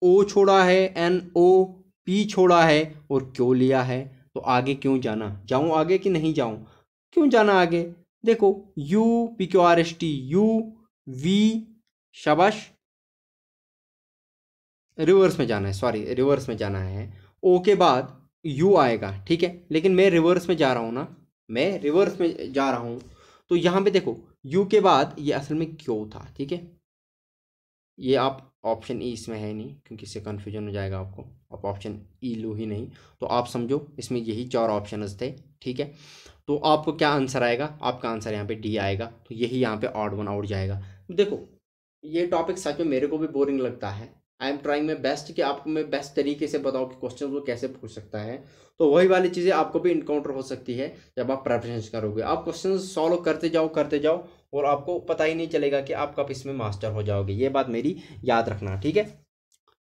ओ छोड़ा है एन ओ पी छोड़ा है और क्यों लिया है तो आगे क्यों जाना जाऊँ आगे कि नहीं जाऊँ क्यों जाना आगे देखो U P Q R S T U V शबाश रिवर्स में जाना है सॉरी रिवर्स में जाना है ओ के बाद यू आएगा ठीक है लेकिन मैं रिवर्स में जा रहा हूँ ना मैं रिवर्स में जा रहा हूँ तो यहां पे देखो यू के बाद ये असल में क्यों था ठीक है ये आप ऑप्शन ई e इसमें है नहीं क्योंकि इससे कन्फ्यूजन हो जाएगा आपको आप ऑप्शन ई लू ही नहीं तो आप समझो इसमें यही चार ऑप्शन थे ठीक है तो आपको क्या आंसर आएगा आपका आंसर यहाँ पे डी आएगा तो यही यहाँ पे ऑड वन आउट जाएगा देखो ये टॉपिक सच में मेरे को भी बोरिंग लगता है I am trying my best कि आपको मैं बेस्ट तरीके से बताऊँ कि क्वेश्चन को कैसे पूछ सकता है तो वही वाली चीज़ें आपको भी इनकाउंटर हो सकती है जब आप प्रेपरेशन करोगे आप क्वेश्चन सॉल्व करते जाओ करते जाओ और आपको पता ही नहीं चलेगा कि आप कब इसमें मास्टर हो जाओगे ये बात मेरी याद रखना ठीक है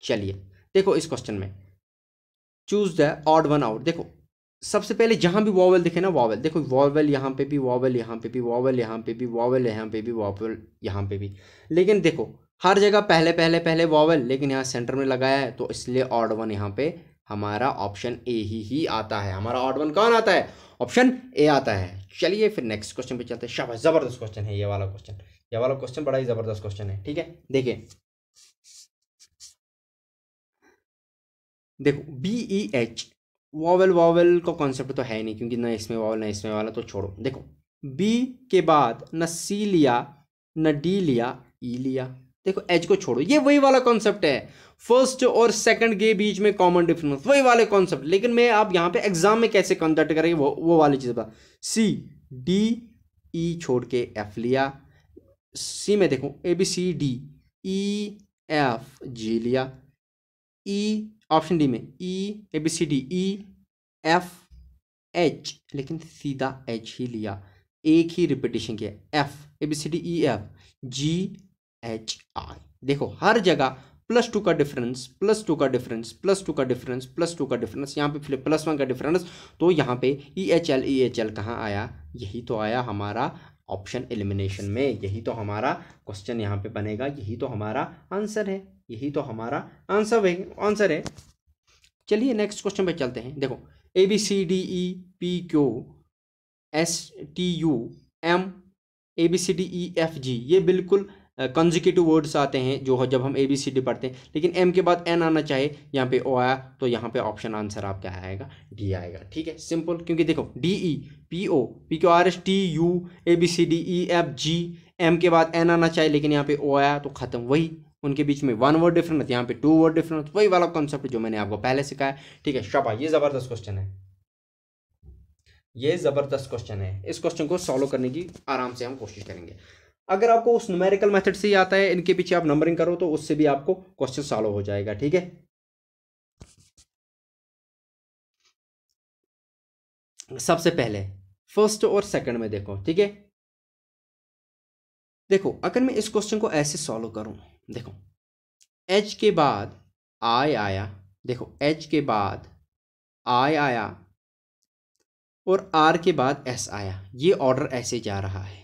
चलिए देखो इस क्वेश्चन में choose the odd one out देखो सबसे पहले जहाँ भी वॉवल दिखे ना वॉवल देखो वॉवल यहाँ पे भी वॉवल यहाँ पे भी वॉवल यहाँ पे भी वॉवल यहाँ पे भी वॉवल यहाँ पे भी लेकिन देखो हर जगह पहले पहले पहले वॉवल लेकिन यहाँ सेंटर में लगाया है तो इसलिए ऑड वन यहाँ पे हमारा ऑप्शन ए ही ही आता है हमारा ऑड वन कौन आता है ऑप्शन ए आता है चलिए फिर नेक्स्ट क्वेश्चन पे चलते हैं शाबाश ज़बरदस्त क्वेश्चन है ये वाला क्वेश्चन ये वाला क्वेश्चन बड़ा ही ज़बरदस्त क्वेश्चन है ठीक है देखिए देखो B E H vowel vowel का कॉन्सेप्ट तो है नहीं क्योंकि ना इसमें वॉवल ना इसमें वाला तो छोड़ो देखो बी के बाद न सी लिया न डी लिया ई e लिया देखो एज को छोड़ो ये वही वाला कॉन्सेप्ट है फर्स्ट और सेकंड के बीच में कॉमन डिफरेंस वही वाले कॉन्सेप्ट लेकिन मैं आप यहां पे एग्जाम में कैसे कंडक्ट करेंगे वो वो वाली चीज़ बता सी डी ई छोड़ के एफ लिया सी में देखो A B C D E F G लिया ई ऑप्शन डी में E A B C D E F H लेकिन सीधा एच ही लिया एक ही रिपीटेशन किया F A B C D E F G H I देखो हर जगह प्लस टू का डिफरेंस प्लस टू का डिफरेंस प्लस टू का डिफरेंस प्लस टू का डिफरेंस यहाँ पे फिर प्लस वन का डिफरेंस तो यहाँ पे E H L E H L कहाँ आया यही तो आया हमारा ऑप्शन एलिमिनेशन में यही तो हमारा क्वेश्चन यहाँ पे बनेगा यही तो हमारा आंसर है यही तो हमारा आंसर है आंसर है चलिए नेक्स्ट क्वेश्चन पर चलते हैं देखो A B C D E P Q S T U M A B C D E F G ये बिल्कुल कंजिकेटिव वर्ड्स आते हैं जो जब हम ए बी सी डी पढ़ते हैं लेकिन एम के बाद एन आना चाहिए यहाँ पे ओ आया तो यहाँ पे ऑप्शन आंसर आपका आएगा डी आएगा ठीक है सिंपल क्योंकि देखो D E P O P Q R S T U A B C D E F G M के बाद एन आना चाहिए लेकिन यहाँ पे ओ आया तो ख़त्म वही उनके बीच में वन वर्ड डिफरेंस यहाँ पे टू वर्ड डिफरेंस वही वाला कॉन्सेप्ट जो मैंने आपको पहले सिखाया ठीक है शबा ये ज़बरदस्त क्वेश्चन है ये ज़बरदस्त क्वेश्चन है इस क्वेश्चन को सॉल्व करने की आराम से हम कोशिश करेंगे अगर आपको उस न्यूमेरिकल मेथड से ही आता है इनके पीछे आप नंबरिंग करो तो उससे भी आपको क्वेश्चन सॉल्व हो जाएगा ठीक है सबसे पहले फर्स्ट और सेकंड में देखो ठीक है देखो अगर मैं इस क्वेश्चन को ऐसे सॉल्व करूं देखो एच के बाद आई आया देखो एच के बाद आई आया और आर के बाद एस आया ये ऑर्डर ऐसे जा रहा है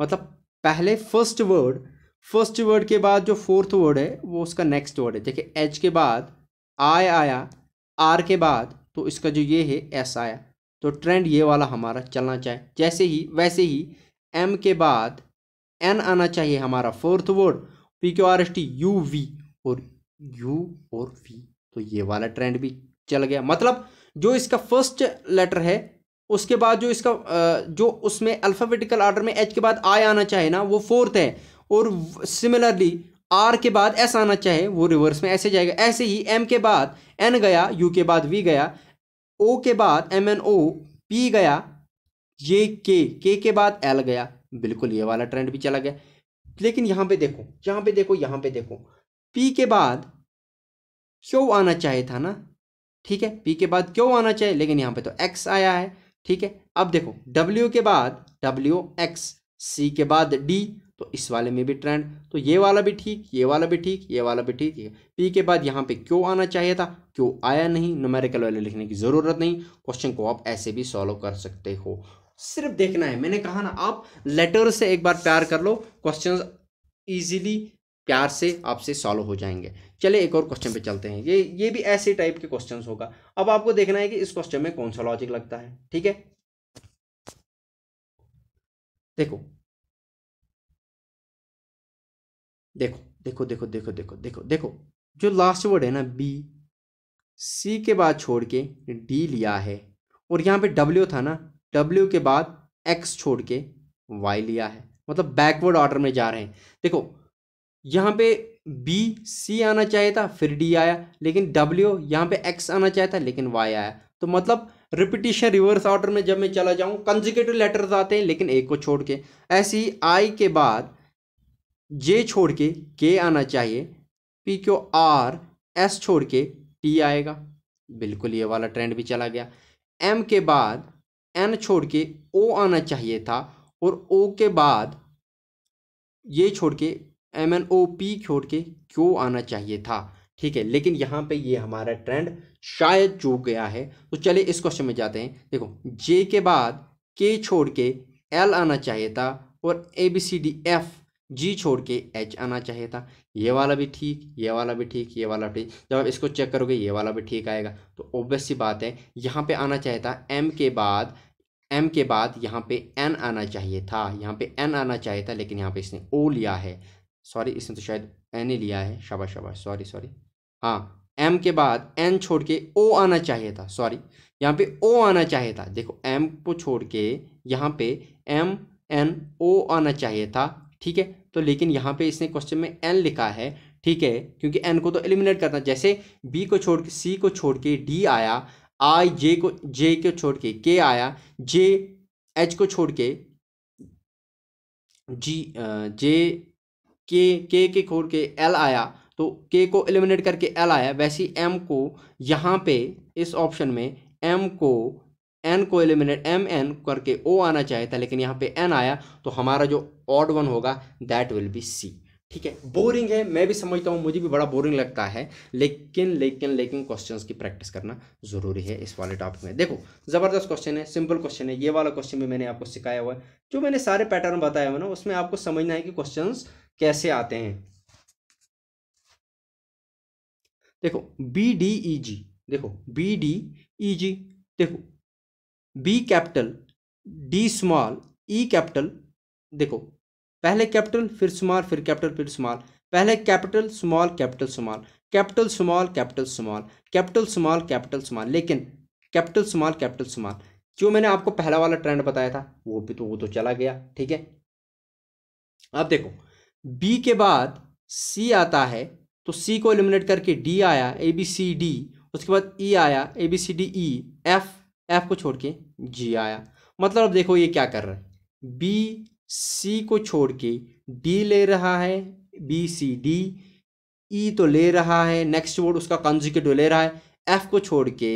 मतलब पहले फर्स्ट वर्ड फर्स्ट वर्ड के बाद जो फोर्थ वर्ड है वो उसका नेक्स्ट वर्ड है देखिए एच के बाद आय आया आर के बाद तो इसका जो ये है एस आया तो ट्रेंड ये वाला हमारा चलना चाहिए जैसे ही वैसे ही एम के बाद एन आना चाहिए हमारा fourth word P Q R S T U V और यू और वी तो ये वाला ट्रेंड भी चल गया मतलब जो इसका फर्स्ट लेटर है उसके बाद जो इसका जो उसमें अल्फ़ाबेटिकल आर्डर में एच के बाद आई आना चाहिए ना वो फोर्थ है और सिमिलरली आर के बाद एस आना चाहिए वो रिवर्स में ऐसे जाएगा ऐसे ही एम के बाद एन गया यू के बाद वी गया ओ के बाद एम एन ओ पी गया ये के के के बाद एल गया बिल्कुल ये वाला ट्रेंड भी चला गया लेकिन यहाँ पे देखो यहाँ पे देखो यहाँ पे देखो पी के बाद क्यों आना चाहिए था ना ठीक है पी के बाद क्यों आना चाहिए लेकिन यहाँ पे तो एक्स आया है ठीक है अब देखो W के बाद W एक्स C के बाद D तो इस वाले में भी ट्रेंड तो ये वाला भी ठीक ये वाला भी ठीक ये वाला भी ठीक है पी के बाद यहाँ पे क्यों आना चाहिए था क्यों आया नहीं नोमेरिकल वैल्यू लिखने की ज़रूरत नहीं क्वेश्चन को आप ऐसे भी सॉल्व कर सकते हो सिर्फ देखना है मैंने कहा ना आप लेटर से एक बार प्यार कर लो क्वेश्चन ईजिली प्यार से आपसे सॉल्व हो जाएंगे चले एक और क्वेश्चन पे चलते हैं ये ये भी ऐसे टाइप के क्वेश्चन होगा अब आपको देखना है कि इस क्वेश्चन में कौन सा लॉजिक लगता है ठीक है देखो देखो देखो देखो देखो देखो देखो देखो जो लास्ट वर्ड है ना बी सी के बाद छोड़ के डी लिया है और यहां पे डब्ल्यू था ना डब्ल्यू के बाद एक्स छोड़ के वाई लिया है मतलब बैकवर्ड ऑर्डर में जा रहे हैं देखो यहाँ पे बी सी आना चाहिए था फिर डी आया लेकिन डब्ल्यू यहाँ पे एक्स आना चाहिए था लेकिन वाई आया तो मतलब रिपीटिशन रिवर्स ऑर्डर में जब मैं चला जाऊँ कंजिकेटिव लेटर्स आते हैं लेकिन एक को छोड़ के ऐसे ही आई के बाद जे छोड़ के के आना चाहिए पी क्यू आर एस छोड़ के टी आएगा बिल्कुल ये वाला ट्रेंड भी चला गया एम के बाद एन छोड़ के ओ आना चाहिए था और ओ के बाद ये छोड़ के एम एन ओ पी छोड़ के क्यों आना चाहिए था ठीक है लेकिन यहाँ पे ये हमारा ट्रेंड शायद चूक गया है तो चलिए इस क्वेश्चन में जाते हैं देखो जे के बाद के छोड़ के एल आना चाहिए था और A B C D F G छोड़ के एच आना चाहिए था ये वाला भी ठीक ये वाला भी ठीक ये वाला ठीक जब आप इसको चेक करोगे ये वाला भी ठीक आएगा तो ऑब्वियस सी बात है यहाँ पे आना चाहिए था एम के बाद एम के बाद यहाँ पे एन आना चाहिए था यहाँ पे एन आना चाहिए था लेकिन यहाँ पे इसने ओ लिया है सॉरी इसने तो शायद एन ही लिया है शाबाश शाबाश सॉरी सॉरी हाँ एम के बाद एन छोड़ के ओ आना चाहिए था सॉरी यहाँ पे ओ आना चाहिए था देखो एम को छोड़ के यहाँ पे एम एन ओ आना चाहिए था ठीक है तो लेकिन यहाँ पे इसने क्वेश्चन में एन लिखा है ठीक है क्योंकि एन को तो एलिमिनेट करना जैसे बी को छोड़ के सी को छोड़ के डी आया आई जे को जे को छोड़ के के आया जे एच को छोड़ के जी जे के के के खोल के एल आया तो के को एलिमिनेट करके एल आया वैसे ही एम को यहाँ पे इस ऑप्शन में एम को एन को एलिमिनेट एम एन करके ओ आना चाहिए था लेकिन यहाँ पे एन आया तो हमारा जो ऑड वन होगा दैट विल बी सी ठीक है बोरिंग है मैं भी समझता हूँ मुझे भी बड़ा बोरिंग लगता है लेकिन लेकिन लेकिन क्वेश्चंस की प्रैक्टिस करना जरूरी है इस वाले टॉपिक में देखो ज़बरदस्त क्वेश्चन है सिंपल क्वेश्चन है ये वाला क्वेश्चन भी मैंने आपको सिखाया हुआ है जो मैंने सारे पैटर्न बताया हुआ ना उसमें आपको समझना है कि क्वेश्चंस कैसे आते हैं देखो बी डी ई जी देखो बी डी ई जी देखो B capital D small E capital देखो पहले कैपिटल फिर स्मॉल फिर कैपिटल फिर स्मॉल पहले capital small capital small capital small capital small capital small capital small लेकिन कैपिटल स्मॉल कैपिटल स्मॉल जो मैंने आपको पहला वाला ट्रेंड बताया था वो भी तो वो तो चला गया ठीक है अब देखो बी के बाद सी आता है तो सी को एलिमिनेट करके डी आया ए बी सी डी उसके बाद ई e आया A B C D E F F को छोड़ के जी आया मतलब अब देखो ये क्या कर रहा है बी सी को छोड़ के डी ले रहा है बी सी डी ई तो ले रहा है नेक्स्ट वर्ड उसका कॉन्जिक्यूटिव ले रहा है एफ को छोड़ के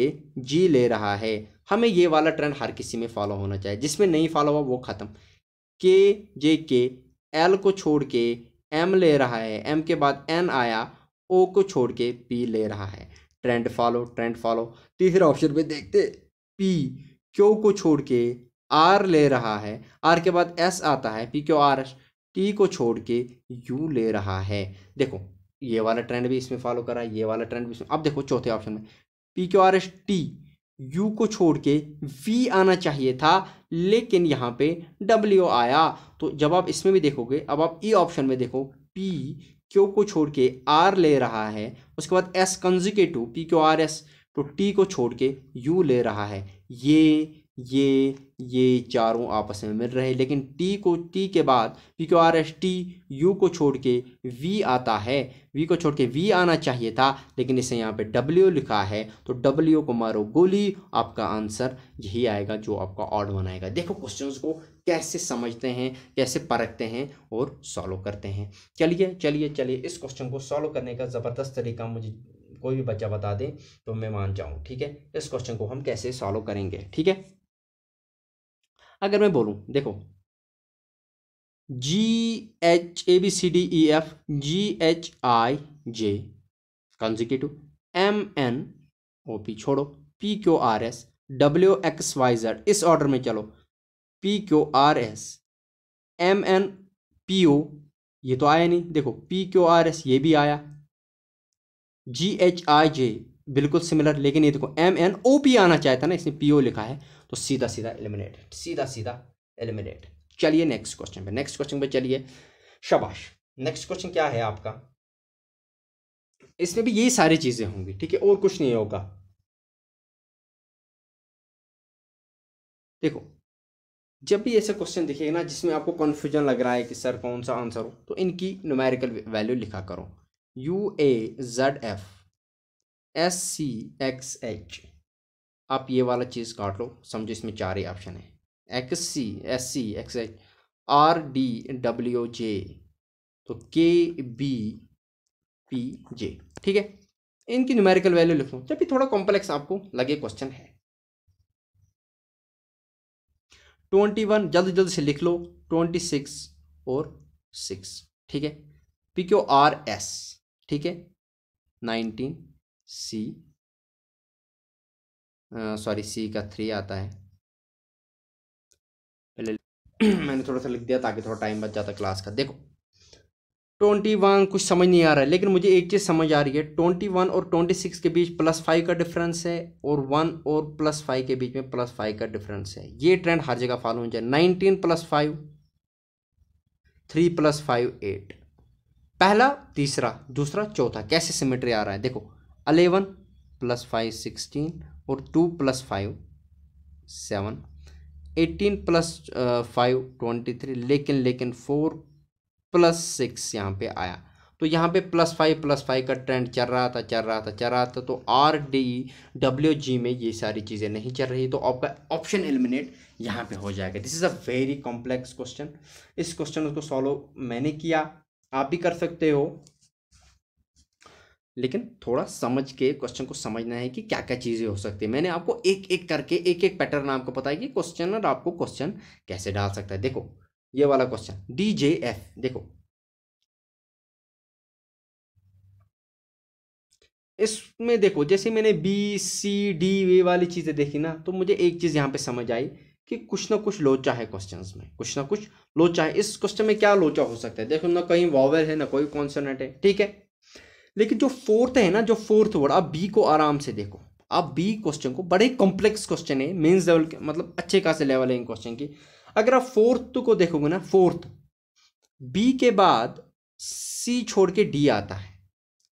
जी ले रहा है हमें ये वाला ट्रेंड हर किसी में फॉलो होना चाहिए जिसमें नहीं फॉलो हुआ वो ख़त्म के जे के एल को छोड़ के एम ले रहा है एम के बाद एन आया ओ को छोड़ के पी ले रहा है ट्रेंड फॉलो ट्रेंड फॉलो तीसरे ऑप्शन पे देखते पी क्यू को छोड़ के आर ले रहा है आर के बाद एस आता है P Q R S T को छोड़ के यू ले रहा है देखो ये वाला ट्रेंड भी इसमें फॉलो कर रहा है ये वाला ट्रेंड भी इसमें अब देखो चौथे ऑप्शन में P Q R S T U को छोड़ के वी आना चाहिए था लेकिन यहाँ पे डब्ल्यू आया तो जब आप इसमें भी देखोगे अब आप ई e ऑप्शन में देखो पी क्यू को छोड़ के आर ले रहा है उसके बाद S consecutive P Q R S तो टी को छोड़ के यू ले रहा है ये ये ये चारों आपस में मिल रहे लेकिन टी को टी के बाद P Q R S T U को छोड़ के वी आता है वी को छोड़ के वी आना चाहिए था लेकिन इसे यहाँ पे डब्ल्यू लिखा है तो डब्ल्यू को मारो गोली आपका आंसर यही आएगा जो आपका ऑड वन आएगा देखो क्वेश्चंस को कैसे समझते हैं कैसे परखते हैं और सॉल्व करते हैं चलिए चलिए चलिए इस क्वेश्चन को सॉल्व करने का ज़बरदस्त तरीका मुझे कोई भी बच्चा बता दे तो मैं मान जाऊँ ठीक है इस क्वेश्चन को हम कैसे सॉल्व करेंगे ठीक है अगर मैं बोलूँ देखो G H A B C D E F G H I J consecutive M N O P छोड़ो P Q R S W X Y Z इस ऑर्डर में चलो P Q R S M N P O ये तो आया नहीं देखो P Q R S ये भी आया जी एच आई जे बिल्कुल सिमिलर लेकिन ये देखो एम एन ओ पी आना चाहता ना इसने पी ओ लिखा है तो सीधा सीधा एलिमिनेट सीधा सीधा एलिमिनेट चलिए नेक्स्ट क्वेश्चन पे नेक्स्ट क्वेश्चन पे चलिए शबाश नेक्स्ट क्वेश्चन क्या है आपका इसमें भी यही सारी चीज़ें होंगी ठीक है और कुछ नहीं होगा देखो जब भी ऐसे क्वेश्चन दिखेगा ना जिसमें आपको कन्फ्यूजन लग रहा है कि सर कौन सा आंसर हो तो इनकी न्यूमेरिकल वैल्यू लिखा करो U A Z F S C X H आप ये वाला चीज़ काट लो समझो इसमें चार ही ऑप्शन है X C S C X H R D W J तो के बी पी जे ठीक है इनकी न्यूमेरिकल वैल्यू लिख लो जब भी थोड़ा कॉम्प्लेक्स आपको लगे क्वेश्चन है ट्वेंटी वन जल्दी जल्दी से लिख लो ट्वेंटी सिक्स और सिक्स ठीक है पी क्यू आर एस ठीक है नाइनटीन सी सॉरी सी का थ्री आता है पहले मैंने थोड़ा सा लिख दिया ताकि थोड़ा टाइम बच जाता क्लास का देखो ट्वेंटी वन कुछ समझ नहीं आ रहा है लेकिन मुझे एक चीज़ समझ आ रही है ट्वेंटी वन और ट्वेंटी सिक्स के बीच प्लस फाइव का डिफरेंस है और वन और प्लस फाइव के बीच में प्लस फाइव का डिफरेंस है ये ट्रेंड हर जगह फॉलो हो जाए nineteen plus five three plus five eight पहला तीसरा दूसरा चौथा कैसे सिमेट्री आ रहा है देखो अलेवन प्लस फाइव सिक्सटीन और two plus five seven eighteen plus five twenty three लेकिन लेकिन फोर प्लस सिक्स यहाँ पे आया तो यहाँ पे प्लस फाइव प्लस फाइव का ट्रेंड चल रहा था चल रहा था चल रहा था तो आर डी डब्ल्यू जी में ये सारी चीज़ें नहीं चल रही तो आपका ऑप्शन एलिमिनेट यहाँ पे हो जाएगा this is a very complex question इस क्वेश्चन को सॉल्व मैंने किया आप भी कर सकते हो लेकिन थोड़ा समझ के क्वेश्चन को समझना है कि क्या क्या चीज़ें हो सकती है मैंने आपको एक एक करके एक एक पैटर्न आपको पता है कि और आपको क्वेश्चन कैसे डाल सकता है देखो ये वाला क्वेश्चन डी जे एफ देखो इसमें देखो जैसे मैंने बी सी डी वे वाली चीज़ें देखी ना तो मुझे एक चीज़ यहाँ पे समझ आई कि कुछ ना कुछ लोचा है क्वेश्चंस में कुछ ना कुछ लोचा है इस क्वेश्चन में क्या लोचा हो सकता है देखो ना कहीं वॉवर है ना कोई कॉन्सोनेंट है ठीक है लेकिन जो फोर्थ है ना जो फोर्थ वर्ड आप बी को आराम से देखो आप बी क्वेश्चन को बड़े कॉम्प्लेक्स क्वेश्चन है मेन्स लेवल के मतलब अच्छे खासे लेवल है इन क्वेश्चन की अगर आप फोर्थ को देखोगे ना फोर्थ बी के बाद सी छोड़ के डी आता है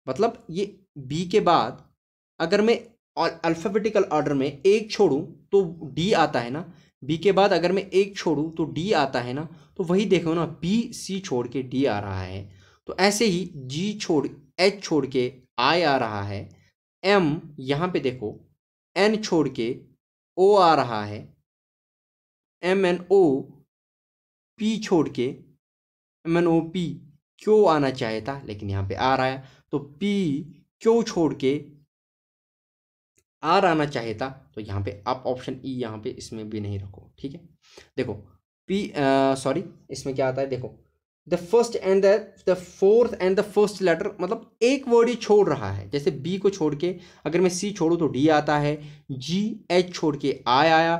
मतलब ये बी के बाद अगर मैं अल्फ़ाबेटिकल ऑर्डर में एक छोड़ूं तो डी आता है ना बी के बाद अगर मैं एक छोड़ूं तो डी आता है ना तो वही देखो ना बी सी छोड़ के डी आ रहा है तो ऐसे ही जी छोड़ एच छोड़ के आई आ रहा है एम यहाँ पे देखो एन छोड़ के ओ आ रहा है एम एन ओ पी छोड़ के एम एन ओ पी क्यों आना चाहिए था लेकिन यहाँ पे आ रहा है तो पी क्यों छोड़ के आर आना चाहिए था तो यहाँ पे आप ऑप्शन ई e यहाँ पे इसमें भी नहीं रखो ठीक है देखो पी सॉरी इसमें क्या आता है देखो the first and the fourth and the first letter मतलब एक वर्ड ही छोड़ रहा है जैसे बी को छोड़ के अगर मैं सी छोड़ूँ तो डी आता है जी एच छोड़ के आई आया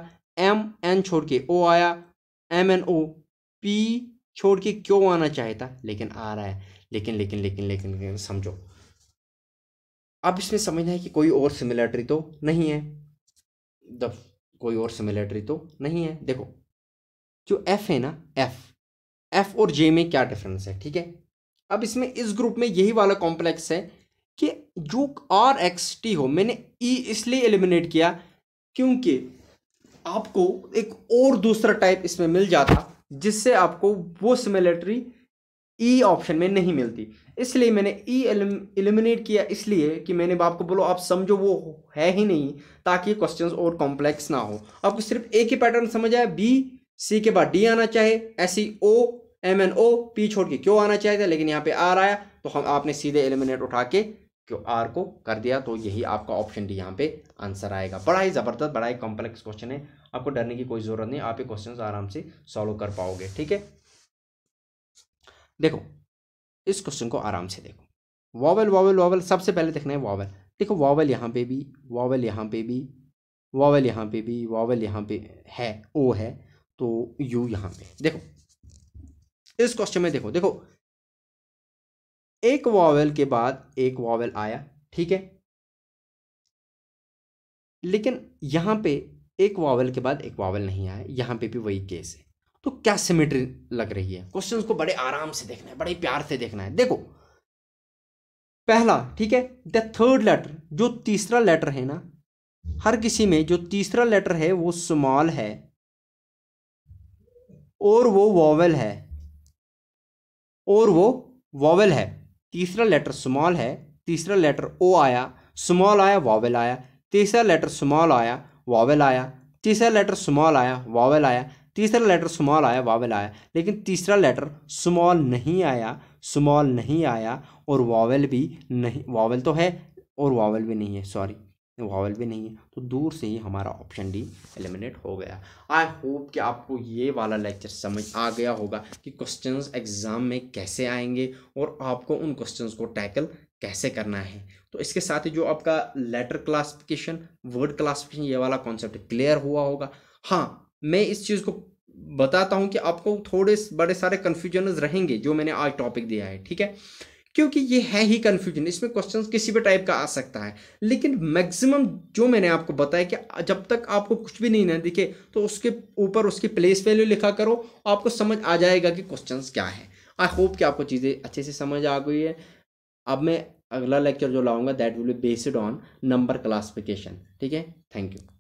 एम एन छोड़ के ओ आया एम एन ओ पी छोड़ के क्यों आना चाहिए था लेकिन आ रहा है लेकिन लेकिन लेकिन लेकिन, लेकिन समझो अब इसमें समझना है कि कोई और सिमिलैटरी तो नहीं है द कोई और सिमिलैटरी तो नहीं है देखो जो एफ है ना एफ़ एफ और जे में क्या डिफरेंस है ठीक है अब इसमें इस ग्रुप में यही वाला कॉम्प्लेक्स है कि जो आर एक्स टी हो मैंने ई e इसलिए एलिमिनेट किया क्योंकि आपको एक और दूसरा टाइप इसमें मिल जाता जिससे आपको वो सिमिलिटरी ई ऑप्शन में नहीं मिलती इसलिए मैंने ई e एलिमिनेट किया इसलिए कि मैंने आपको बोलो आप समझो वो है ही नहीं ताकि क्वेश्चंस और कॉम्प्लेक्स ना हो आपको सिर्फ एक ही पैटर्न समझ आए बी सी के बाद डी आना चाहिए ऐसी O M N O P छोड़ के क्यों आना चाहिए था लेकिन यहाँ पे आर आया तो हम आपने सीधे एलिमिनेट उठा के क्यों आर को कर दिया तो यही आपका ऑप्शन डी यहाँ पे आंसर आएगा बड़ा ही ज़बरदस्त बड़ा ही कॉम्प्लेक्स क्वेश्चन है आपको डरने की कोई ज़रूरत नहीं आप ये क्वेश्चन आराम से सॉल्व कर पाओगे ठीक है देखो इस क्वेश्चन को आराम से देखो वॉवल वॉवल वॉवल सबसे पहले देखना है वॉवल देखो वॉवल यहाँ पे भी वॉवल यहाँ पे भी वॉवल यहाँ पे भी वॉवल यहाँ पे है ओ है तो यू यहाँ पे देखो इस क्वेश्चन में देखो देखो एक वॉवेल के बाद एक वॉवेल आया ठीक है लेकिन यहां पे एक वॉवेल के बाद एक वॉवेल नहीं आया यहां पे भी वही केस है तो क्या सिमेट्री लग रही है क्वेश्चन को बड़े आराम से देखना है बड़े प्यार से देखना है देखो पहला ठीक है द थर्ड लेटर जो तीसरा लेटर है ना हर किसी में जो तीसरा लेटर है वो स्मॉल है और वो वॉवेल है और वो वॉवल है तीसरा लेटर स्मॉल है तीसरा लेटर ओ आया स्मॉल आया वॉवल आया तीसरा लेटर स्मॉल आया वॉवल आया तीसरा लेटर स्मॉल आया वॉवल आया तीसरा लेटर स्मॉल आया वावल आया लेकिन तीसरा लेटर स्मॉल नहीं आया स्मॉल नहीं आया और वावल भी नहीं वावल तो है और वॉवल भी नहीं है सॉरी वॉवल भी नहीं है तो दूर से ही हमारा ऑप्शन डी एलिमिनेट हो गया आई होप कि आपको ये वाला लेक्चर समझ आ गया होगा कि क्वेश्चंस एग्ज़ाम में कैसे आएंगे और आपको उन क्वेश्चंस को टैकल कैसे करना है तो इसके साथ ही जो आपका लेटर क्लासिफिकेशन वर्ड क्लासिफिकेशन ये वाला कॉन्सेप्ट क्लियर हुआ होगा हाँ मैं इस चीज़ को बताता हूँ कि आपको थोड़े बड़े सारे कन्फ्यूजन रहेंगे जो मैंने आज टॉपिक दिया है ठीक है क्योंकि ये है ही कन्फ्यूजन इसमें क्वेश्चन किसी भी टाइप का आ सकता है लेकिन मैक्सिमम जो मैंने आपको बताया कि जब तक आपको कुछ भी नहीं ना दिखे तो उसके ऊपर उसकी प्लेस वैल्यू लिखा करो आपको समझ आ जाएगा कि क्वेश्चन क्या है आई होप कि आपको चीज़ें अच्छे से समझ आ गई है अब मैं अगला लेक्चर जो लाऊंगा that will be based on number classification ठीक है थैंक यू